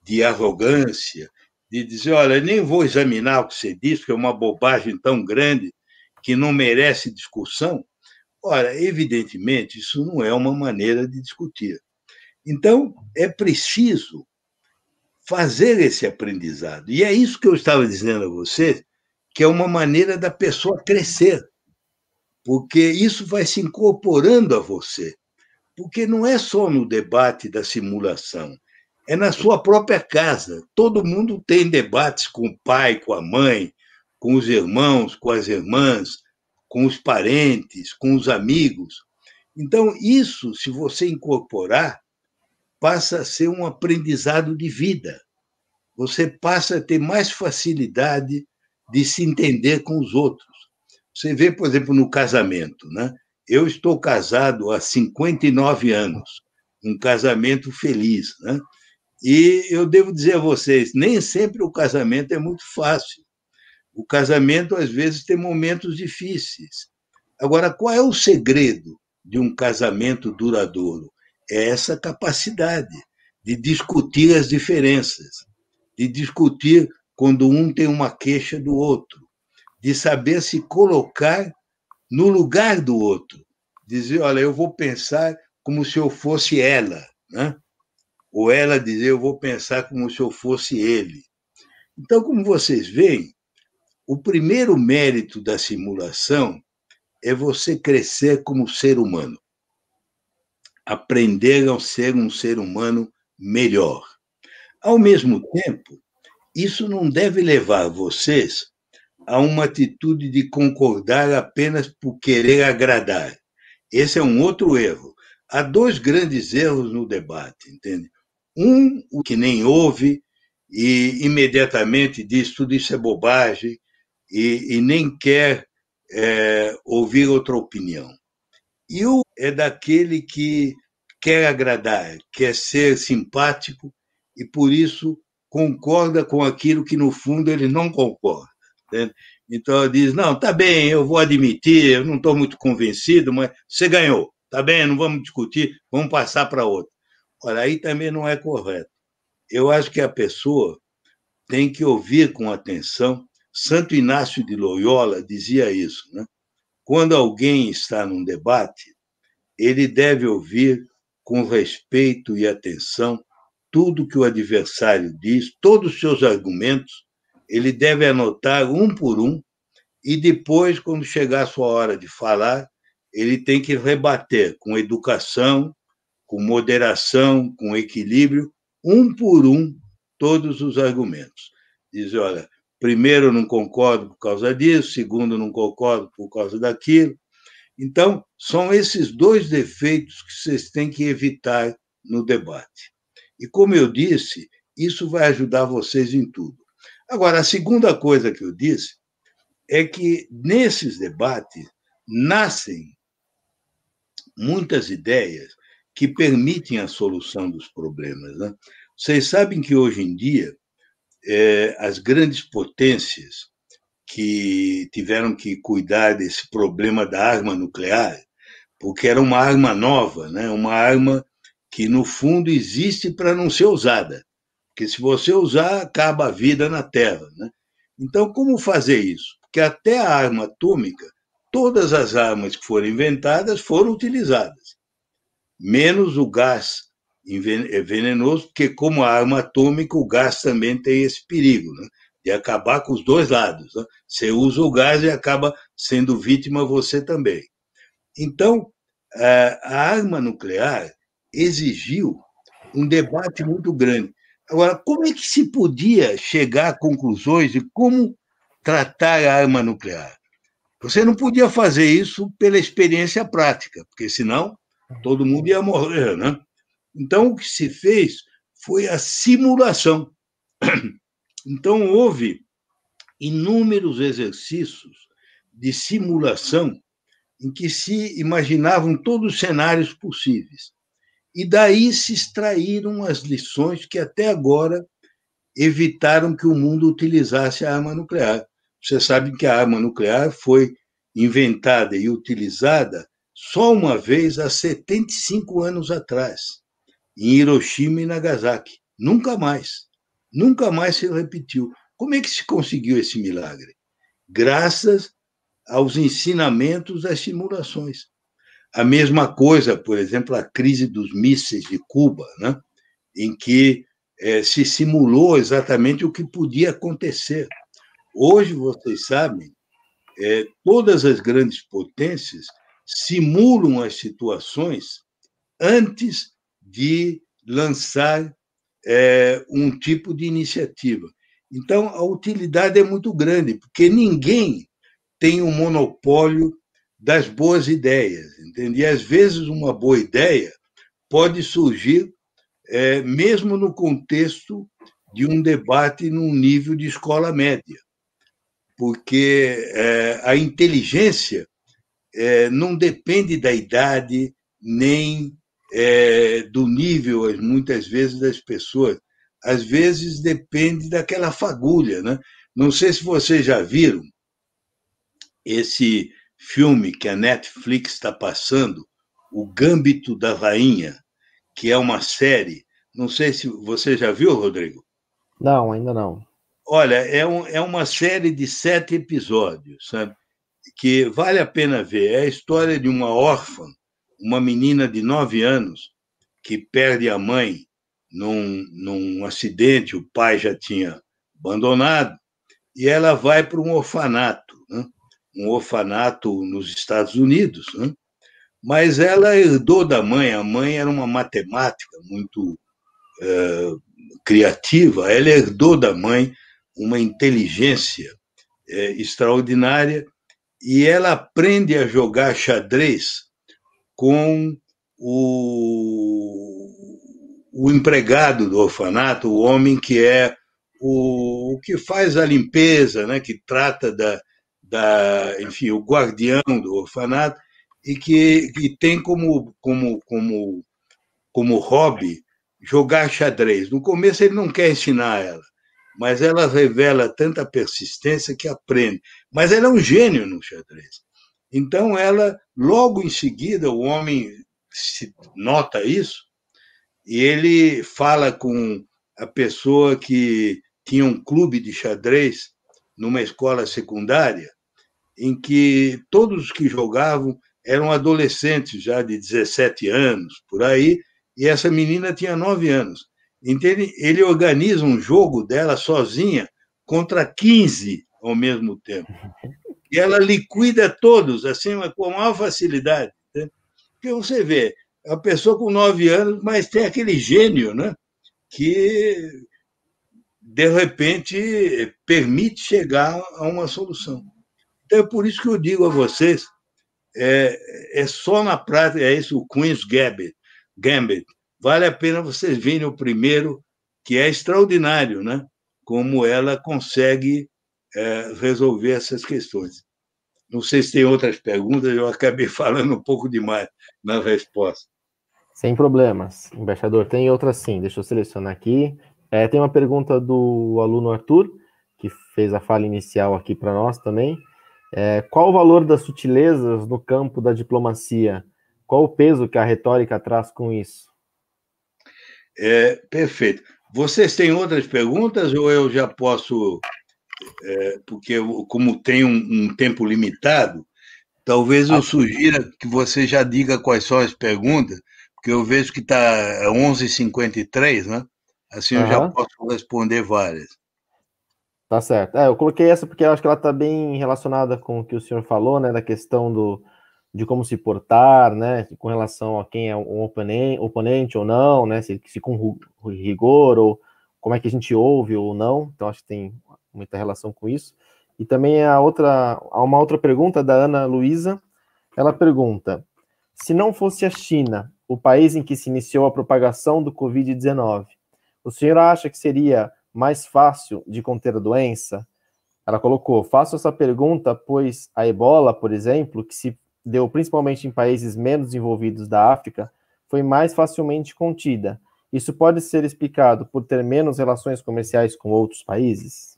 de arrogância, de dizer, olha, nem vou examinar o que você diz, porque é uma bobagem tão grande que não merece discussão. Ora, evidentemente, isso não é uma maneira de discutir. Então, é preciso fazer esse aprendizado. E é isso que eu estava dizendo a você, que é uma maneira da pessoa crescer, porque isso vai se incorporando a você. Porque não é só no debate da simulação, é na sua própria casa. Todo mundo tem debates com o pai, com a mãe, com os irmãos, com as irmãs, com os parentes, com os amigos. Então, isso, se você incorporar, passa a ser um aprendizado de vida. Você passa a ter mais facilidade de se entender com os outros. Você vê, por exemplo, no casamento, né? Eu estou casado há 59 anos, um casamento feliz, né? E eu devo dizer a vocês, nem sempre o casamento é muito fácil. O casamento, às vezes, tem momentos difíceis. Agora, qual é o segredo de um casamento duradouro? É essa capacidade de discutir as diferenças, de discutir quando um tem uma queixa do outro, de saber se colocar no lugar do outro. Dizer, olha, eu vou pensar como se eu fosse ela, né? ou ela dizer eu vou pensar como se eu fosse ele. Então, como vocês veem, o primeiro mérito da simulação é você crescer como ser humano. Aprender a ser um ser humano melhor. Ao mesmo tempo, isso não deve levar vocês a uma atitude de concordar apenas por querer agradar. Esse é um outro erro. Há dois grandes erros no debate, entende? Um, o que nem ouve, e imediatamente diz tudo isso é bobagem, e, e nem quer é, ouvir outra opinião. E o é daquele que quer agradar, quer ser simpático e por isso concorda com aquilo que no fundo ele não concorda. Entende? Então ele diz: não, tá bem, eu vou admitir, eu não estou muito convencido, mas você ganhou, tá bem, não vamos discutir, vamos passar para outro Olha, aí também não é correto. Eu acho que a pessoa tem que ouvir com atenção. Santo Inácio de Loyola dizia isso, né? Quando alguém está num debate, ele deve ouvir com respeito e atenção tudo que o adversário diz, todos os seus argumentos, ele deve anotar um por um e depois, quando chegar a sua hora de falar, ele tem que rebater com educação, com moderação, com equilíbrio, um por um, todos os argumentos. Diz, olha, primeiro não concordo por causa disso, segundo não concordo por causa daquilo. Então, são esses dois defeitos que vocês têm que evitar no debate. E como eu disse, isso vai ajudar vocês em tudo. Agora, a segunda coisa que eu disse é que nesses debates nascem muitas ideias que permitem a solução dos problemas. Né? Vocês sabem que hoje em dia é, as grandes potências que tiveram que cuidar desse problema da arma nuclear, porque era uma arma nova, né? uma arma que no fundo existe para não ser usada, porque se você usar acaba a vida na Terra. Né? Então como fazer isso? Porque até a arma atômica, todas as armas que foram inventadas foram utilizadas menos o gás eh, venenoso, porque como a arma atômica, o gás também tem esse perigo, né? de acabar com os dois lados. Né? Você usa o gás e acaba sendo vítima você também. Então, a arma nuclear exigiu um debate muito grande. Agora, como é que se podia chegar a conclusões de como tratar a arma nuclear? Você não podia fazer isso pela experiência prática, porque senão todo mundo ia morrer, né? Então, o que se fez foi a simulação. Então, houve inúmeros exercícios de simulação em que se imaginavam todos os cenários possíveis. E daí se extraíram as lições que até agora evitaram que o mundo utilizasse a arma nuclear. Você sabe que a arma nuclear foi inventada e utilizada só uma vez há 75 anos atrás, em Hiroshima e Nagasaki. Nunca mais. Nunca mais se repetiu. Como é que se conseguiu esse milagre? Graças aos ensinamentos das simulações. A mesma coisa, por exemplo, a crise dos mísseis de Cuba, né? em que é, se simulou exatamente o que podia acontecer. Hoje, vocês sabem, é, todas as grandes potências simulam as situações antes de lançar é, um tipo de iniciativa. Então, a utilidade é muito grande, porque ninguém tem um monopólio das boas ideias, entende? E às vezes uma boa ideia pode surgir é, mesmo no contexto de um debate num nível de escola média, porque é, a inteligência é, não depende da idade nem é, do nível, muitas vezes, das pessoas. Às vezes depende daquela fagulha. Né? Não sei se vocês já viram esse filme que a Netflix está passando, O Gâmbito da Rainha, que é uma série. Não sei se você já viu, Rodrigo. Não, ainda não. Olha, é, um, é uma série de sete episódios, sabe? que vale a pena ver. É a história de uma órfã, uma menina de nove anos, que perde a mãe num, num acidente, o pai já tinha abandonado, e ela vai para um orfanato, né? um orfanato nos Estados Unidos. Né? Mas ela herdou da mãe, a mãe era uma matemática muito é, criativa, ela herdou da mãe uma inteligência é, extraordinária e ela aprende a jogar xadrez com o, o empregado do orfanato, o homem que é o, o que faz a limpeza, né, que trata da, da, enfim, o guardião do orfanato e que, que tem como, como, como, como hobby jogar xadrez. No começo ele não quer ensinar ela, mas ela revela tanta persistência que aprende. Mas ela é um gênio no xadrez. Então, ela, logo em seguida, o homem se nota isso e ele fala com a pessoa que tinha um clube de xadrez numa escola secundária, em que todos os que jogavam eram adolescentes já de 17 anos, por aí, e essa menina tinha 9 anos. Então, ele, ele organiza um jogo dela sozinha contra 15 ao mesmo tempo. E ela liquida todos, assim, com maior facilidade. Né? Porque você vê, a pessoa com nove anos, mas tem aquele gênio, né? Que, de repente, permite chegar a uma solução. Então, é por isso que eu digo a vocês, é, é só na prática, é isso, o Queen's Gambit, Gambit. Vale a pena vocês virem o primeiro, que é extraordinário, né? Como ela consegue é, resolver essas questões. Não sei se tem outras perguntas, eu acabei falando um pouco demais na resposta. Sem problemas, embaixador. Tem outra sim, deixa eu selecionar aqui. É, tem uma pergunta do aluno Arthur, que fez a fala inicial aqui para nós também. É, qual o valor das sutilezas no campo da diplomacia? Qual o peso que a retórica traz com isso? É, perfeito. Vocês têm outras perguntas ou eu já posso é, porque como tem um, um, tempo limitado, talvez eu ah. sugira que você já diga quais são as perguntas, porque eu vejo que está 11h53, é né? Assim eu já posso responder várias. Tá certo. É, eu coloquei essa porque eu acho que ela está bem relacionada com o que o senhor falou, né, da questão do, de como se portar, né, com relação a quem é um oponente, oponente ou não, né, se, se com rigor ou como é que a gente ouve ou não. Então acho que tem muita relação com isso. E também é a outra, há uma outra pergunta da Ana Luísa. Ela pergunta: se não fosse a China, o país em que se iniciou a propagação do Covid-19, o senhor acha que seria mais fácil de conter a doença? Ela colocou: faço essa pergunta, pois a ebola, por exemplo, que se deu principalmente em países menos desenvolvidos da África, foi mais facilmente contida. Isso pode ser explicado por ter menos relações comerciais com outros países?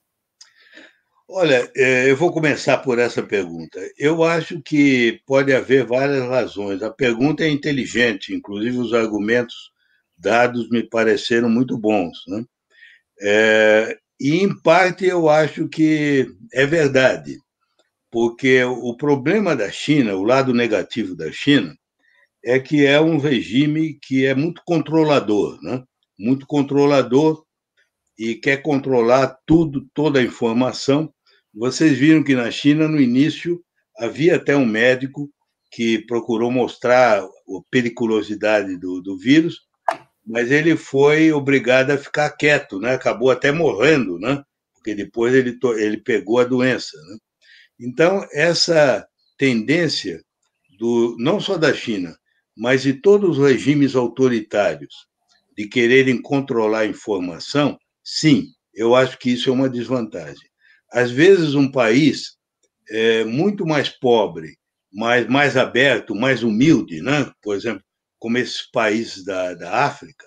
Olha, é, eu vou começar por essa pergunta. Eu acho que pode haver várias razões. A pergunta é inteligente, inclusive os argumentos dados me pareceram muito bons. Né? É, e, em parte, eu acho que é verdade, porque o problema da China, o lado negativo da China, é que é um regime que é muito controlador né? muito controlador e quer controlar tudo, toda a informação vocês viram que na China, no início, havia até um médico que procurou mostrar a periculosidade do, do vírus, mas ele foi obrigado a ficar quieto, né? acabou até morrendo, né? porque depois ele, ele pegou a doença. Né? Então, essa tendência, do, não só da China, mas de todos os regimes autoritários, de quererem controlar a informação, sim, eu acho que isso é uma desvantagem. Às vezes, um país é muito mais pobre, mais, mais aberto, mais humilde, né? por exemplo, como esses países da, da África,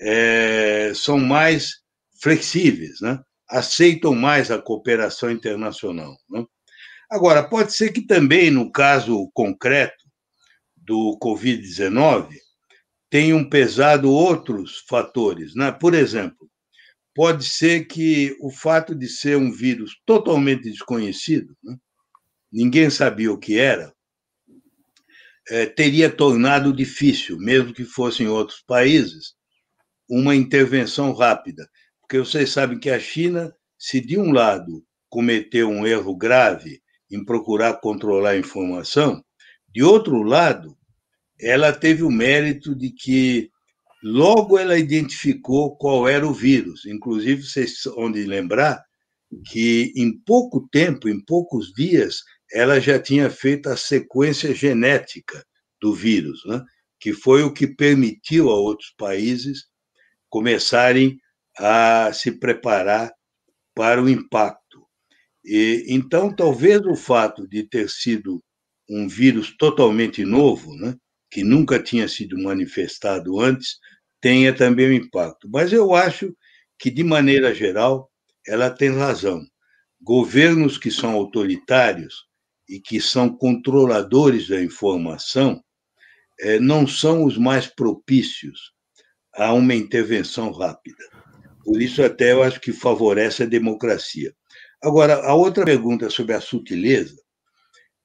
é, são mais flexíveis, né? aceitam mais a cooperação internacional. Né? Agora, pode ser que também, no caso concreto do Covid-19, tenham pesado outros fatores. Né? Por exemplo, pode ser que o fato de ser um vírus totalmente desconhecido, né, ninguém sabia o que era, é, teria tornado difícil, mesmo que fosse em outros países, uma intervenção rápida. Porque vocês sabem que a China, se de um lado cometeu um erro grave em procurar controlar a informação, de outro lado, ela teve o mérito de que Logo ela identificou qual era o vírus. Inclusive, vocês vão de lembrar que em pouco tempo, em poucos dias, ela já tinha feito a sequência genética do vírus, né? que foi o que permitiu a outros países começarem a se preparar para o impacto. E, então, talvez o fato de ter sido um vírus totalmente novo, né, que nunca tinha sido manifestado antes, tenha também um impacto. Mas eu acho que, de maneira geral, ela tem razão. Governos que são autoritários e que são controladores da informação é, não são os mais propícios a uma intervenção rápida. Por isso, até eu acho que favorece a democracia. Agora, a outra pergunta sobre a sutileza,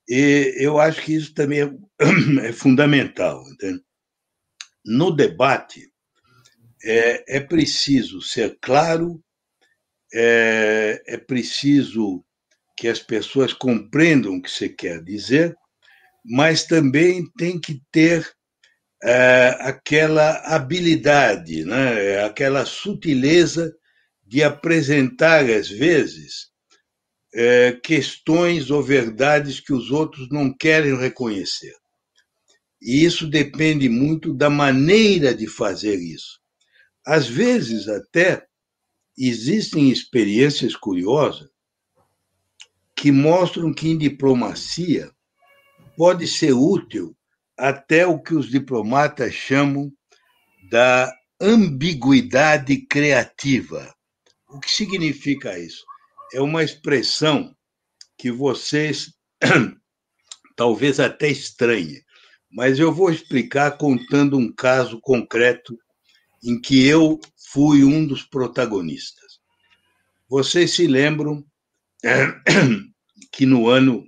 e eu acho que isso também é, é fundamental. Entende? No debate, é, é preciso ser claro, é, é preciso que as pessoas compreendam o que você quer dizer, mas também tem que ter é, aquela habilidade, né? É, aquela sutileza de apresentar, às vezes, é, questões ou verdades que os outros não querem reconhecer. E isso depende muito da maneira de fazer isso. Às vezes, até existem experiências curiosas que mostram que em diplomacia pode ser útil até o que os diplomatas chamam da ambiguidade criativa. O que significa isso? É uma expressão que vocês talvez até estranhe, mas eu vou explicar contando um caso concreto em que eu fui um dos protagonistas. Vocês se lembram que no ano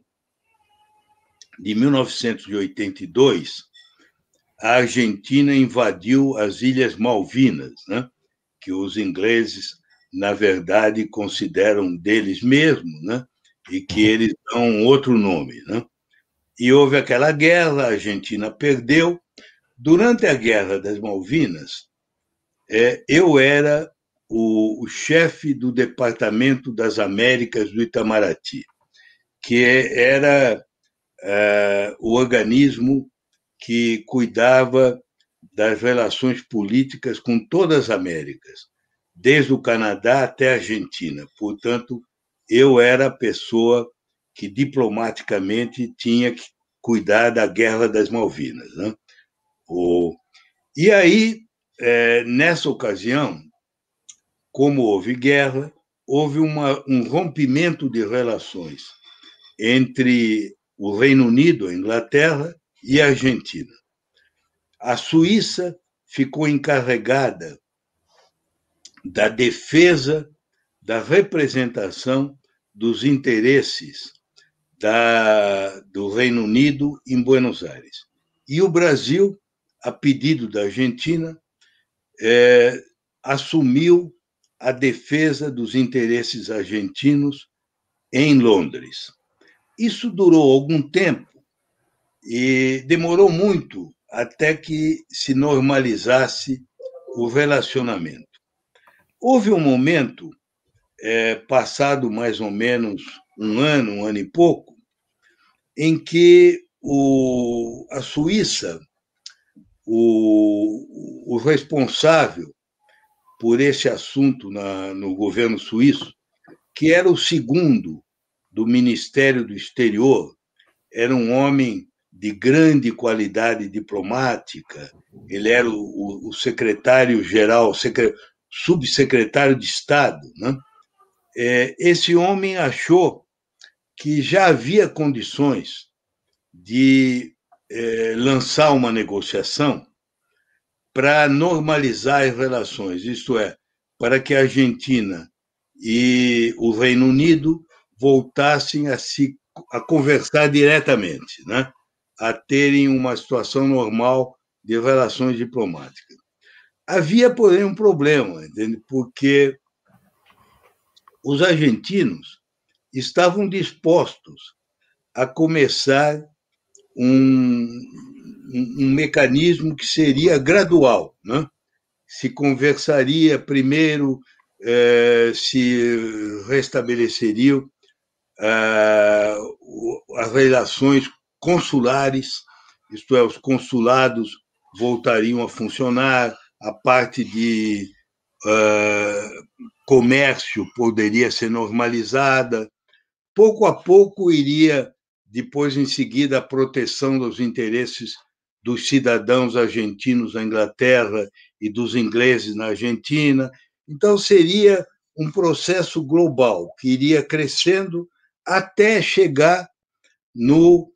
de 1982, a Argentina invadiu as Ilhas Malvinas, né? que os ingleses, na verdade, consideram deles mesmos, né? e que eles dão outro nome. Né? E houve aquela guerra, a Argentina perdeu. Durante a Guerra das Malvinas, é, eu era o, o, chefe do Departamento das Américas do Itamaraty, que é, era é, o organismo que cuidava das relações políticas com todas as Américas, desde o Canadá até a Argentina. Portanto, eu era a pessoa que diplomaticamente tinha que cuidar da Guerra das Malvinas. Né? O... E aí é, nessa ocasião, como houve guerra, houve uma, um rompimento de relações entre o Reino Unido, a Inglaterra e a Argentina. A Suíça ficou encarregada da defesa da representação dos interesses da, do Reino Unido em Buenos Aires. E o Brasil, a pedido da Argentina, é, assumiu a defesa dos interesses argentinos em Londres. Isso durou algum tempo e demorou muito até que se normalizasse o relacionamento. Houve um momento, é, passado mais ou menos um ano, um ano e pouco, em que o, a Suíça o, o responsável por esse assunto na, no governo suíço, que era o segundo do Ministério do Exterior, era um homem de grande qualidade diplomática, ele era o, o secretário-geral, secre, subsecretário de Estado. Né? É, esse homem achou que já havia condições de é, lançar uma negociação para normalizar as relações, isto é, para que a Argentina e o Reino Unido voltassem a se a conversar diretamente, né? a terem uma situação normal de relações diplomáticas. Havia, porém, um problema, entende? porque os argentinos estavam dispostos a começar um, um mecanismo que seria gradual. Né? Se conversaria primeiro, é, se restabeleceriam é, as relações consulares, isto é, os consulados voltariam a funcionar, a parte de é, comércio poderia ser normalizada. Pouco a pouco iria depois, em seguida, a proteção dos interesses dos cidadãos argentinos na Inglaterra e dos ingleses na Argentina. Então, seria um processo global que iria crescendo até chegar no,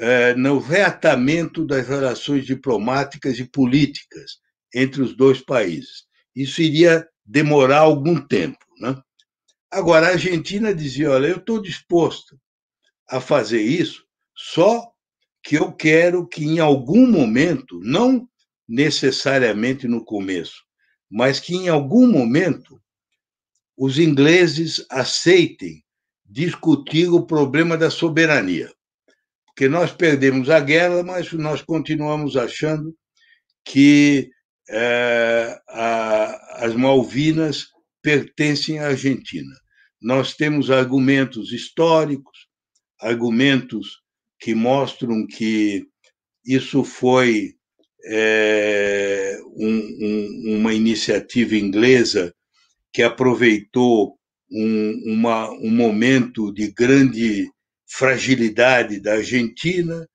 eh, no reatamento das relações diplomáticas e políticas entre os dois países. Isso iria demorar algum tempo. Né? Agora, a Argentina dizia: olha, eu estou disposto a fazer isso, só que eu quero que em algum momento, não necessariamente no começo, mas que em algum momento os ingleses aceitem discutir o problema da soberania. Porque nós perdemos a guerra, mas nós continuamos achando que é, a, as Malvinas pertencem à Argentina. Nós temos argumentos históricos, argumentos que mostram que isso foi é, um, um, uma iniciativa inglesa que aproveitou um, uma, um momento de grande fragilidade da Argentina,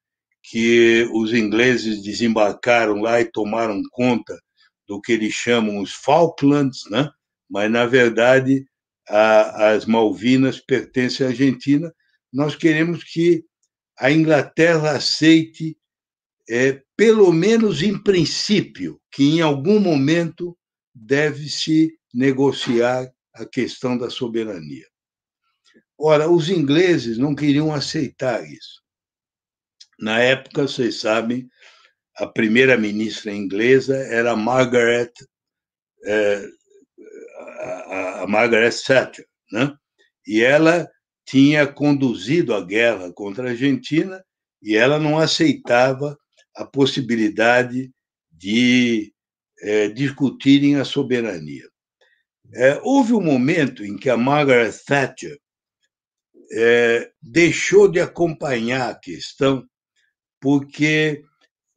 que os ingleses desembarcaram lá e tomaram conta do que eles chamam os Falklands, né? mas, na verdade, a, as Malvinas pertencem à Argentina nós queremos que a Inglaterra aceite, é, pelo menos em princípio, que em algum momento deve-se negociar a questão da soberania. Ora, os ingleses não queriam aceitar isso. Na época, vocês sabem, a primeira ministra inglesa era Margaret é, a Margaret Thatcher, né? E ela tinha conduzido a guerra contra a Argentina e ela não aceitava a possibilidade de é, discutirem a soberania. É, houve um momento em que a Margaret Thatcher é, deixou de acompanhar a questão, porque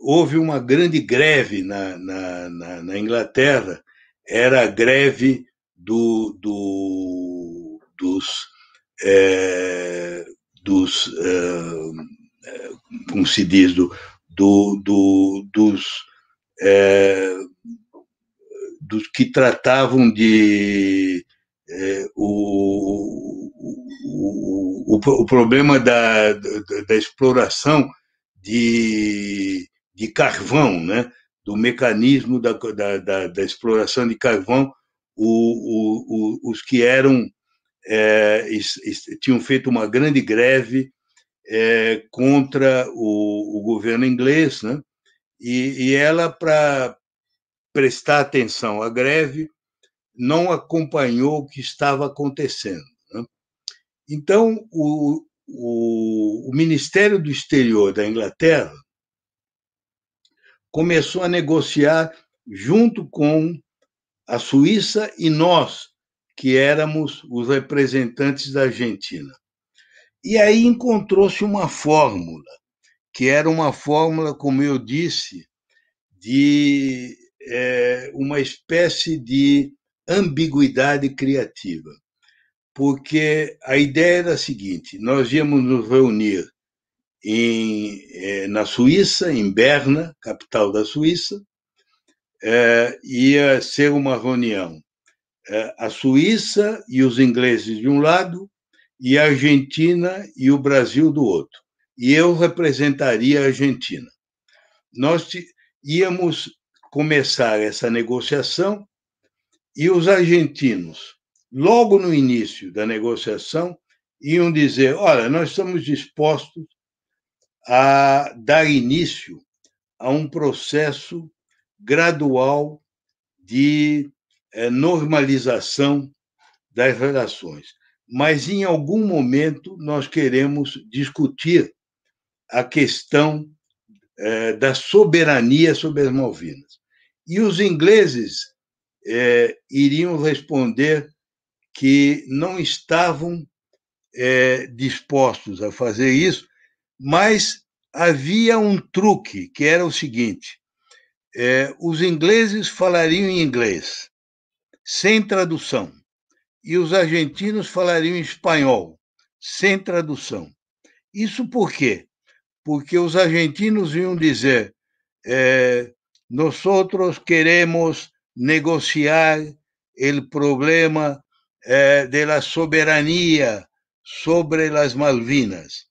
houve uma grande greve na, na, na, na Inglaterra, era a greve do, do, dos é, dos, é, é, como se diz, do, do, do dos, é, dos que tratavam de é, o, o, o, o, problema da, da, da exploração de, de carvão, né? do mecanismo da, da, da, da exploração de carvão, o, o, o, os que eram é, tinham feito uma grande greve é, contra o, o, governo inglês, né? e, e ela, para prestar atenção à greve, não acompanhou o que estava acontecendo. Né? Então, o, o, o Ministério do Exterior da Inglaterra começou a negociar junto com a Suíça e nós, que éramos os representantes da Argentina. E aí encontrou-se uma fórmula, que era uma fórmula, como eu disse, de é, uma espécie de ambiguidade criativa, porque a ideia era a seguinte: nós íamos nos reunir em, é, na Suíça, em Berna, capital da Suíça, é, ia ser uma reunião é, a Suíça e os ingleses de um lado, e a Argentina e o Brasil do outro. E eu representaria a Argentina. Nós íamos começar essa negociação e os argentinos, logo no início da negociação, iam dizer: olha, nós estamos dispostos a dar início a um processo gradual de é, normalização das relações. Mas, em algum momento, nós queremos discutir a questão é, da soberania sobre as Malvinas. E os ingleses é, iriam responder que não estavam é, dispostos a fazer isso, mas havia um truque que era o seguinte: é, os ingleses falariam em inglês, sem tradução. E os argentinos falariam espanhol, sem tradução. Isso por quê? Porque os argentinos iam dizer: eh, é, nós queremos negociar o problema eh, é, da soberania sobre as Malvinas.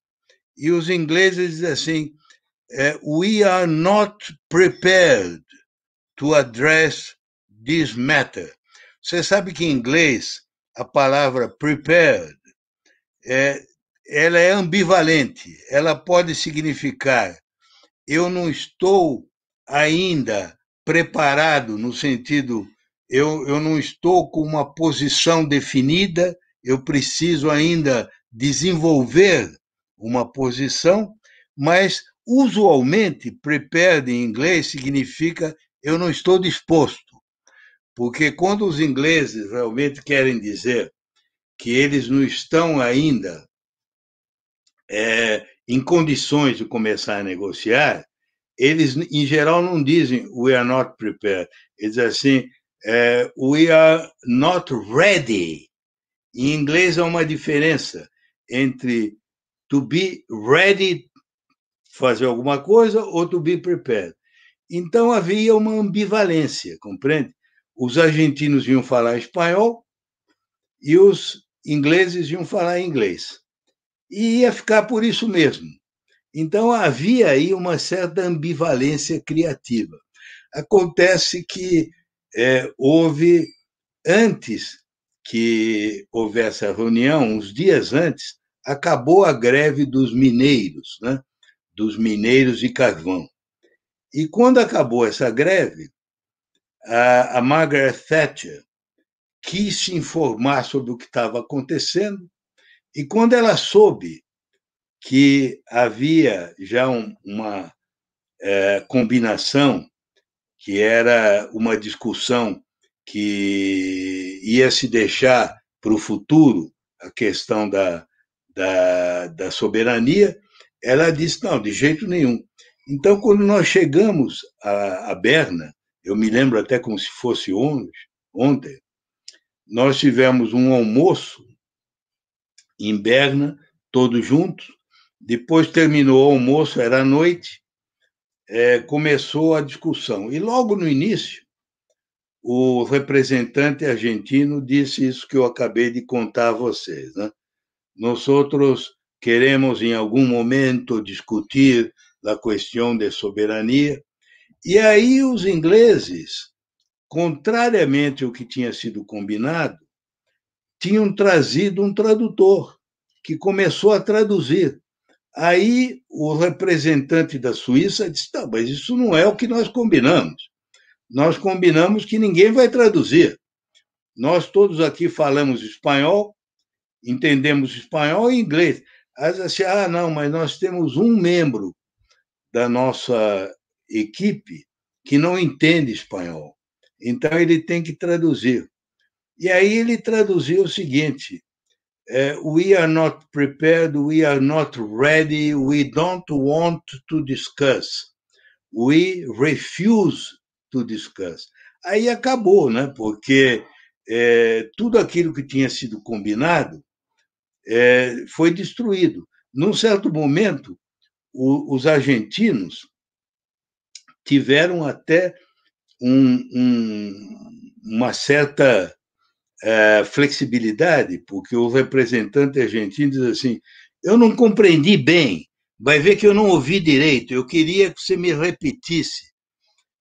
E os ingleses dizem assim: eh, we are not prepared to address this matter. Você sabe que em inglês a palavra prepared é, ela é ambivalente. Ela pode significar eu não estou ainda preparado no sentido eu, eu não estou com uma posição definida, eu preciso ainda desenvolver uma posição, mas usualmente prepared em inglês significa eu não estou disposto. Porque quando os ingleses realmente querem dizer que eles não estão ainda é, em condições de começar a negociar, eles, em geral, não dizem we are not prepared. Eles dizem assim, é, we are not ready. Em inglês há uma diferença entre to be ready, fazer alguma coisa, ou to be prepared. Então havia uma ambivalência, compreende? os argentinos iam falar espanhol e os ingleses iam falar inglês. E ia ficar por isso mesmo. Então havia aí uma certa ambivalência criativa. Acontece que é, houve, antes que houvesse a reunião, uns dias antes, acabou a greve dos mineiros, né? dos mineiros de carvão. E quando acabou essa greve, a, Margaret Thatcher quis se informar sobre o que estava acontecendo, e quando ela soube que havia já um, uma é, combinação, que era uma discussão que ia se deixar para o futuro a questão da, da, da soberania, ela disse: não, de jeito nenhum. Então, quando nós chegamos a, a Berna, eu me lembro até como se fosse ontem, nós tivemos um almoço em Berna, todos juntos. Depois terminou o almoço, era noite, é, começou a discussão. E logo no início, o representante argentino disse isso que eu acabei de contar a vocês. Né? Nós queremos, em algum momento, discutir a questão de soberania, e aí os ingleses, contrariamente ao que tinha sido combinado, tinham trazido um tradutor que começou a traduzir. Aí o representante da Suíça disse: tá, mas isso não é o que nós combinamos. Nós combinamos que ninguém vai traduzir. Nós todos aqui falamos espanhol, entendemos espanhol e inglês. Aí assim, ah, não, mas nós temos um membro da nossa equipe que não entende espanhol. Então, ele tem que traduzir. E aí ele traduziu o seguinte: é, We are not prepared, we are not ready, we don't want to discuss, we refuse to discuss. Aí acabou, né? porque é, tudo aquilo que tinha sido combinado é, foi destruído. Num certo momento, o, os argentinos tiveram até um, um, uma certa uh, flexibilidade, porque o representante argentino diz assim: eu não compreendi bem, vai ver que eu não ouvi direito, eu queria que você me repetisse.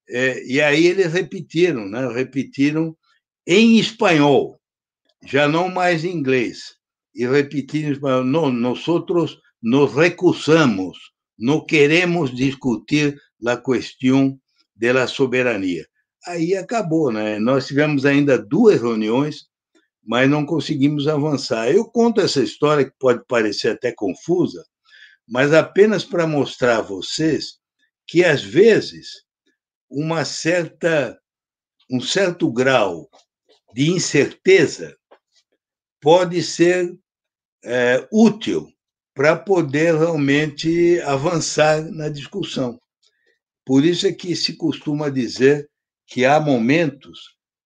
É, e aí eles repetiram, né? repetiram em espanhol, já não mais em inglês. E repetiram em espanhol: não, nós nos recusamos, não queremos discutir la questão da soberania. Aí acabou, né? Nós tivemos ainda duas reuniões, mas não conseguimos avançar. Eu conto essa história que pode parecer até confusa, mas apenas para mostrar a vocês que às vezes uma certa um certo grau de incerteza pode ser é, útil para poder realmente avançar na discussão. Por isso é que se costuma dizer que há momentos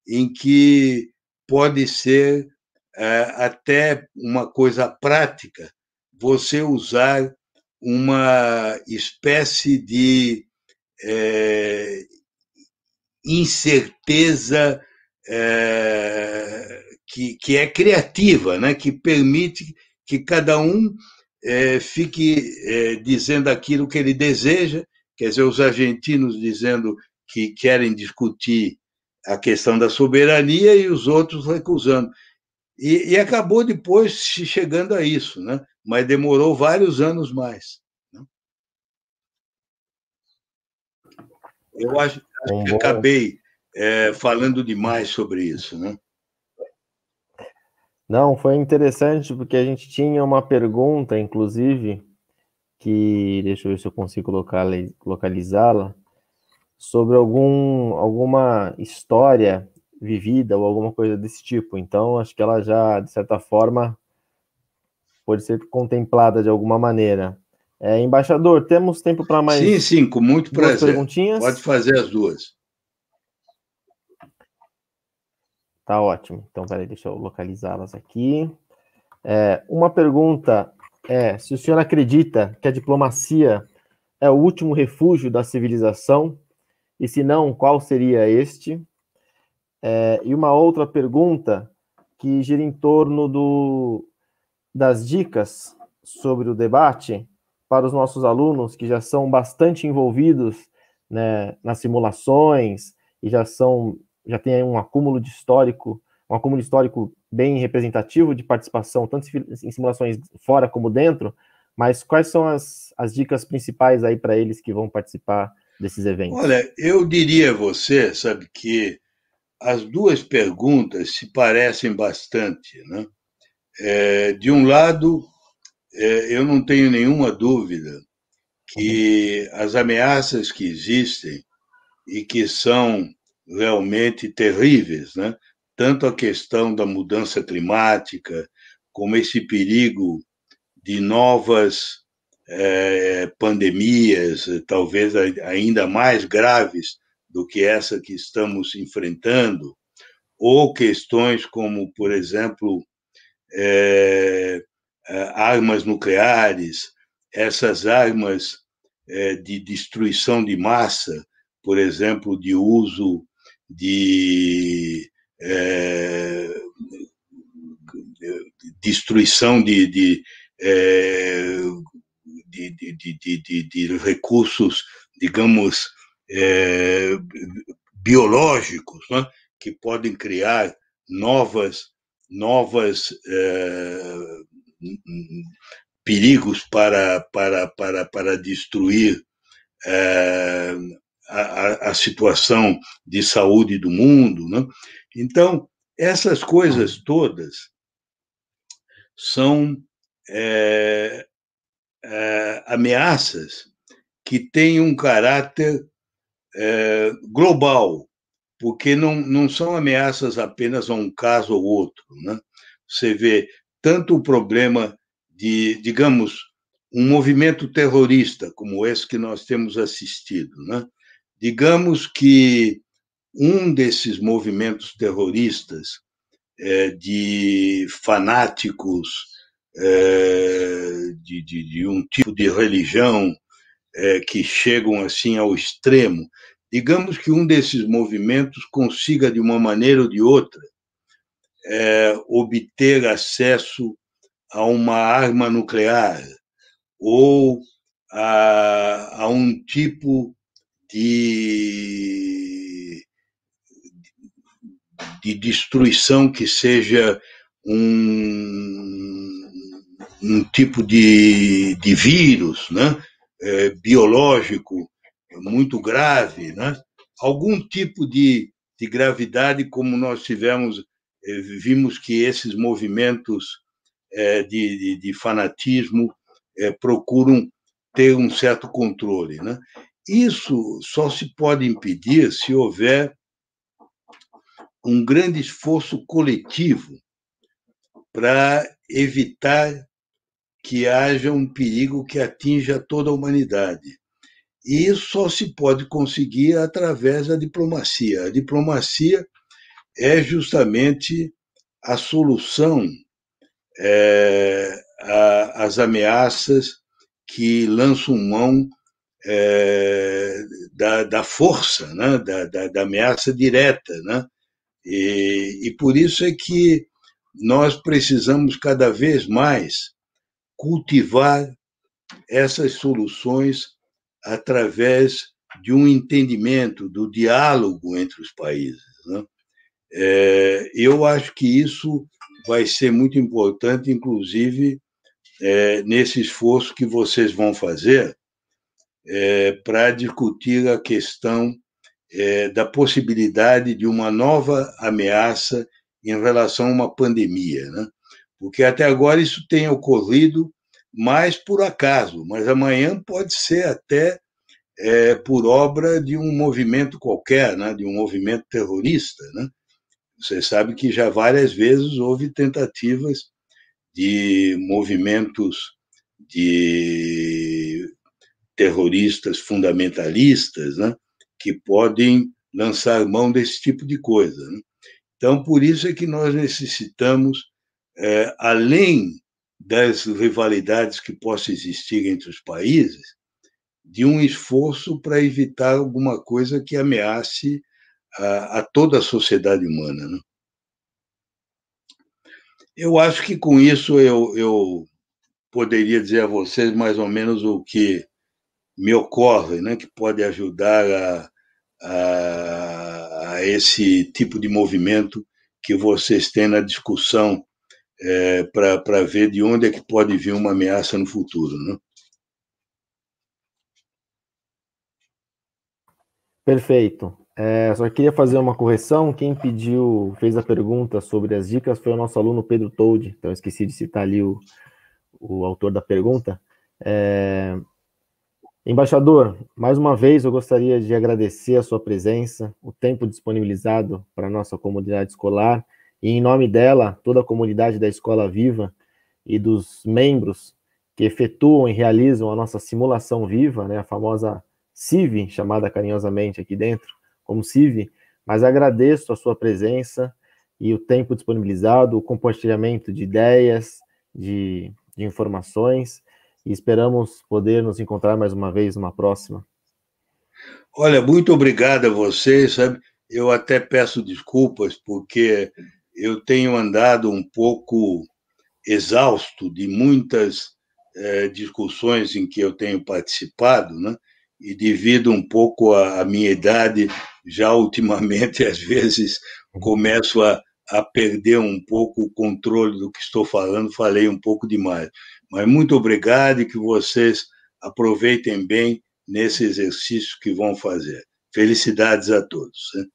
em que pode ser é, até uma coisa prática você usar uma espécie de é, incerteza é, que, que é criativa, né? que permite que cada um é, fique é, dizendo aquilo que ele deseja Quer dizer, os argentinos dizendo que querem discutir a questão da soberania e os outros recusando. E, e acabou depois chegando a isso, né? mas demorou vários anos mais. Né? Eu acho, acho que acabei é, falando demais sobre isso. Né? Não, foi interessante porque a gente tinha uma pergunta, inclusive, que deixa eu ver se eu consigo localizá-la sobre algum, alguma história vivida ou alguma coisa desse tipo. Então, acho que ela já, de certa forma, pode ser contemplada de alguma maneira. É, embaixador, temos tempo para mais. Sim, sim, com muito prazer. Perguntinhas? Pode fazer as duas. Tá ótimo. Então, peraí, deixa eu localizá-las aqui. É, uma pergunta é, se o senhor acredita que a diplomacia é o último refúgio da civilização, e se não, qual seria este? É, e uma outra pergunta que gira em torno do, das dicas sobre o debate para os nossos alunos que já são bastante envolvidos né, nas simulações e já são já tem um acúmulo de histórico, um acúmulo histórico bem representativo de participação, tanto em simulações fora como dentro, mas quais são as, as dicas principais aí para eles que vão participar desses eventos? Olha, eu diria a você, sabe, que as duas perguntas se parecem bastante, né? É, de um lado, é, eu não tenho nenhuma dúvida que as ameaças que existem e que são realmente terríveis, né? tanto a questão da mudança climática, como esse perigo de novas eh, pandemias, talvez ainda mais graves do que essa que estamos enfrentando, ou questões como, por exemplo, eh, armas nucleares, essas armas eh, de destruição de massa, por exemplo, de uso de é, destruição de, de, é, de, de, de recursos, digamos, é, biológicos, né, que podem criar novas, novas é, perigos para, para, para, para destruir é, a, a, situação de saúde do mundo. Né? Então, essas coisas todas são é, é, ameaças que têm um caráter é, global, porque não, não são ameaças apenas a um caso ou outro. Né? Você vê tanto o problema de, digamos, um movimento terrorista como esse que nós temos assistido, né? Digamos que um desses movimentos terroristas é, de fanáticos é, de, de, de, um tipo de religião é, que chegam assim ao extremo. Digamos que um desses movimentos consiga, de uma maneira ou de outra, é, obter acesso a uma arma nuclear ou a, a um tipo de, de destruição que seja um, um tipo de, de vírus né, é, biológico é muito grave, né, algum tipo de, de gravidade, como nós tivemos, é, vimos que esses movimentos é, de, de, de, fanatismo é, procuram ter um certo controle. Né? Isso só se pode impedir se houver um grande esforço coletivo para evitar que haja um perigo que atinja toda a humanidade. E isso só se pode conseguir através da diplomacia. A diplomacia é justamente a solução é, às ameaças que lançam mão é, da, da, força, né? da, da, da ameaça direta. Né? E, e, por isso é que nós precisamos cada vez mais cultivar essas soluções através de um entendimento, do diálogo entre os países. Né? É, eu acho que isso vai ser muito importante, inclusive é, nesse esforço que vocês vão fazer é, para discutir a questão é, da possibilidade de uma nova ameaça em relação a uma pandemia, né? porque até agora isso tem ocorrido mais por acaso, mas amanhã pode ser até é, por obra de um movimento qualquer, né? de um movimento terrorista. Né? Você sabe que já várias vezes houve tentativas de movimentos de terroristas fundamentalistas, né, que podem lançar mão desse tipo de coisa. Né? Então, por isso é que nós necessitamos, é, além das rivalidades que possam existir entre os países, de um esforço para evitar alguma coisa que ameace a, a toda a sociedade humana. Né? Eu acho que com isso eu, eu poderia dizer a vocês mais ou menos o que me ocorre né, que pode ajudar a, a, a, esse tipo de movimento que vocês têm na discussão é, para ver de onde é que pode vir uma ameaça no futuro. Né? Perfeito. É, só queria fazer uma correção. Quem pediu, fez a pergunta sobre as dicas foi o nosso aluno Pedro Told. Então, esqueci de citar ali o, o autor da pergunta. É, Embaixador, mais uma vez eu gostaria de agradecer a sua presença, o tempo disponibilizado para a nossa comunidade escolar e, em nome dela, toda a comunidade da Escola Viva e dos membros que efetuam e realizam a nossa simulação viva, né, a famosa CIV, chamada carinhosamente aqui dentro como CIV, mas agradeço a sua presença e o tempo disponibilizado, o compartilhamento de ideias, de, de informações e esperamos poder nos encontrar mais uma vez numa próxima. Olha, muito obrigado a vocês, sabe? Eu até peço desculpas porque eu tenho andado um pouco exausto de muitas eh, discussões em que eu tenho participado, né? E devido um pouco à minha idade, já ultimamente às vezes começo a, a perder um pouco o controle do que estou falando, falei um pouco demais. Mas muito obrigado e que vocês aproveitem bem nesse exercício que vão fazer. Felicidades a todos. Né?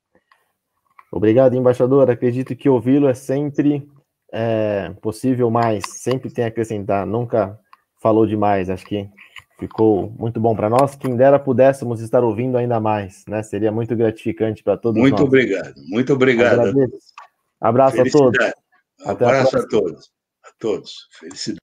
Obrigado, embaixador. Acredito que ouvi-lo é sempre é, possível mais, sempre tem a acrescentar, nunca falou demais. Acho que ficou muito bom para nós. Quem dera pudéssemos estar ouvindo ainda mais, né? Seria muito gratificante para todos muito nós. obrigado, muito obrigado. Agradeço. Abraço a todos. Até Abraço a, a todos. A todos. Felicidade.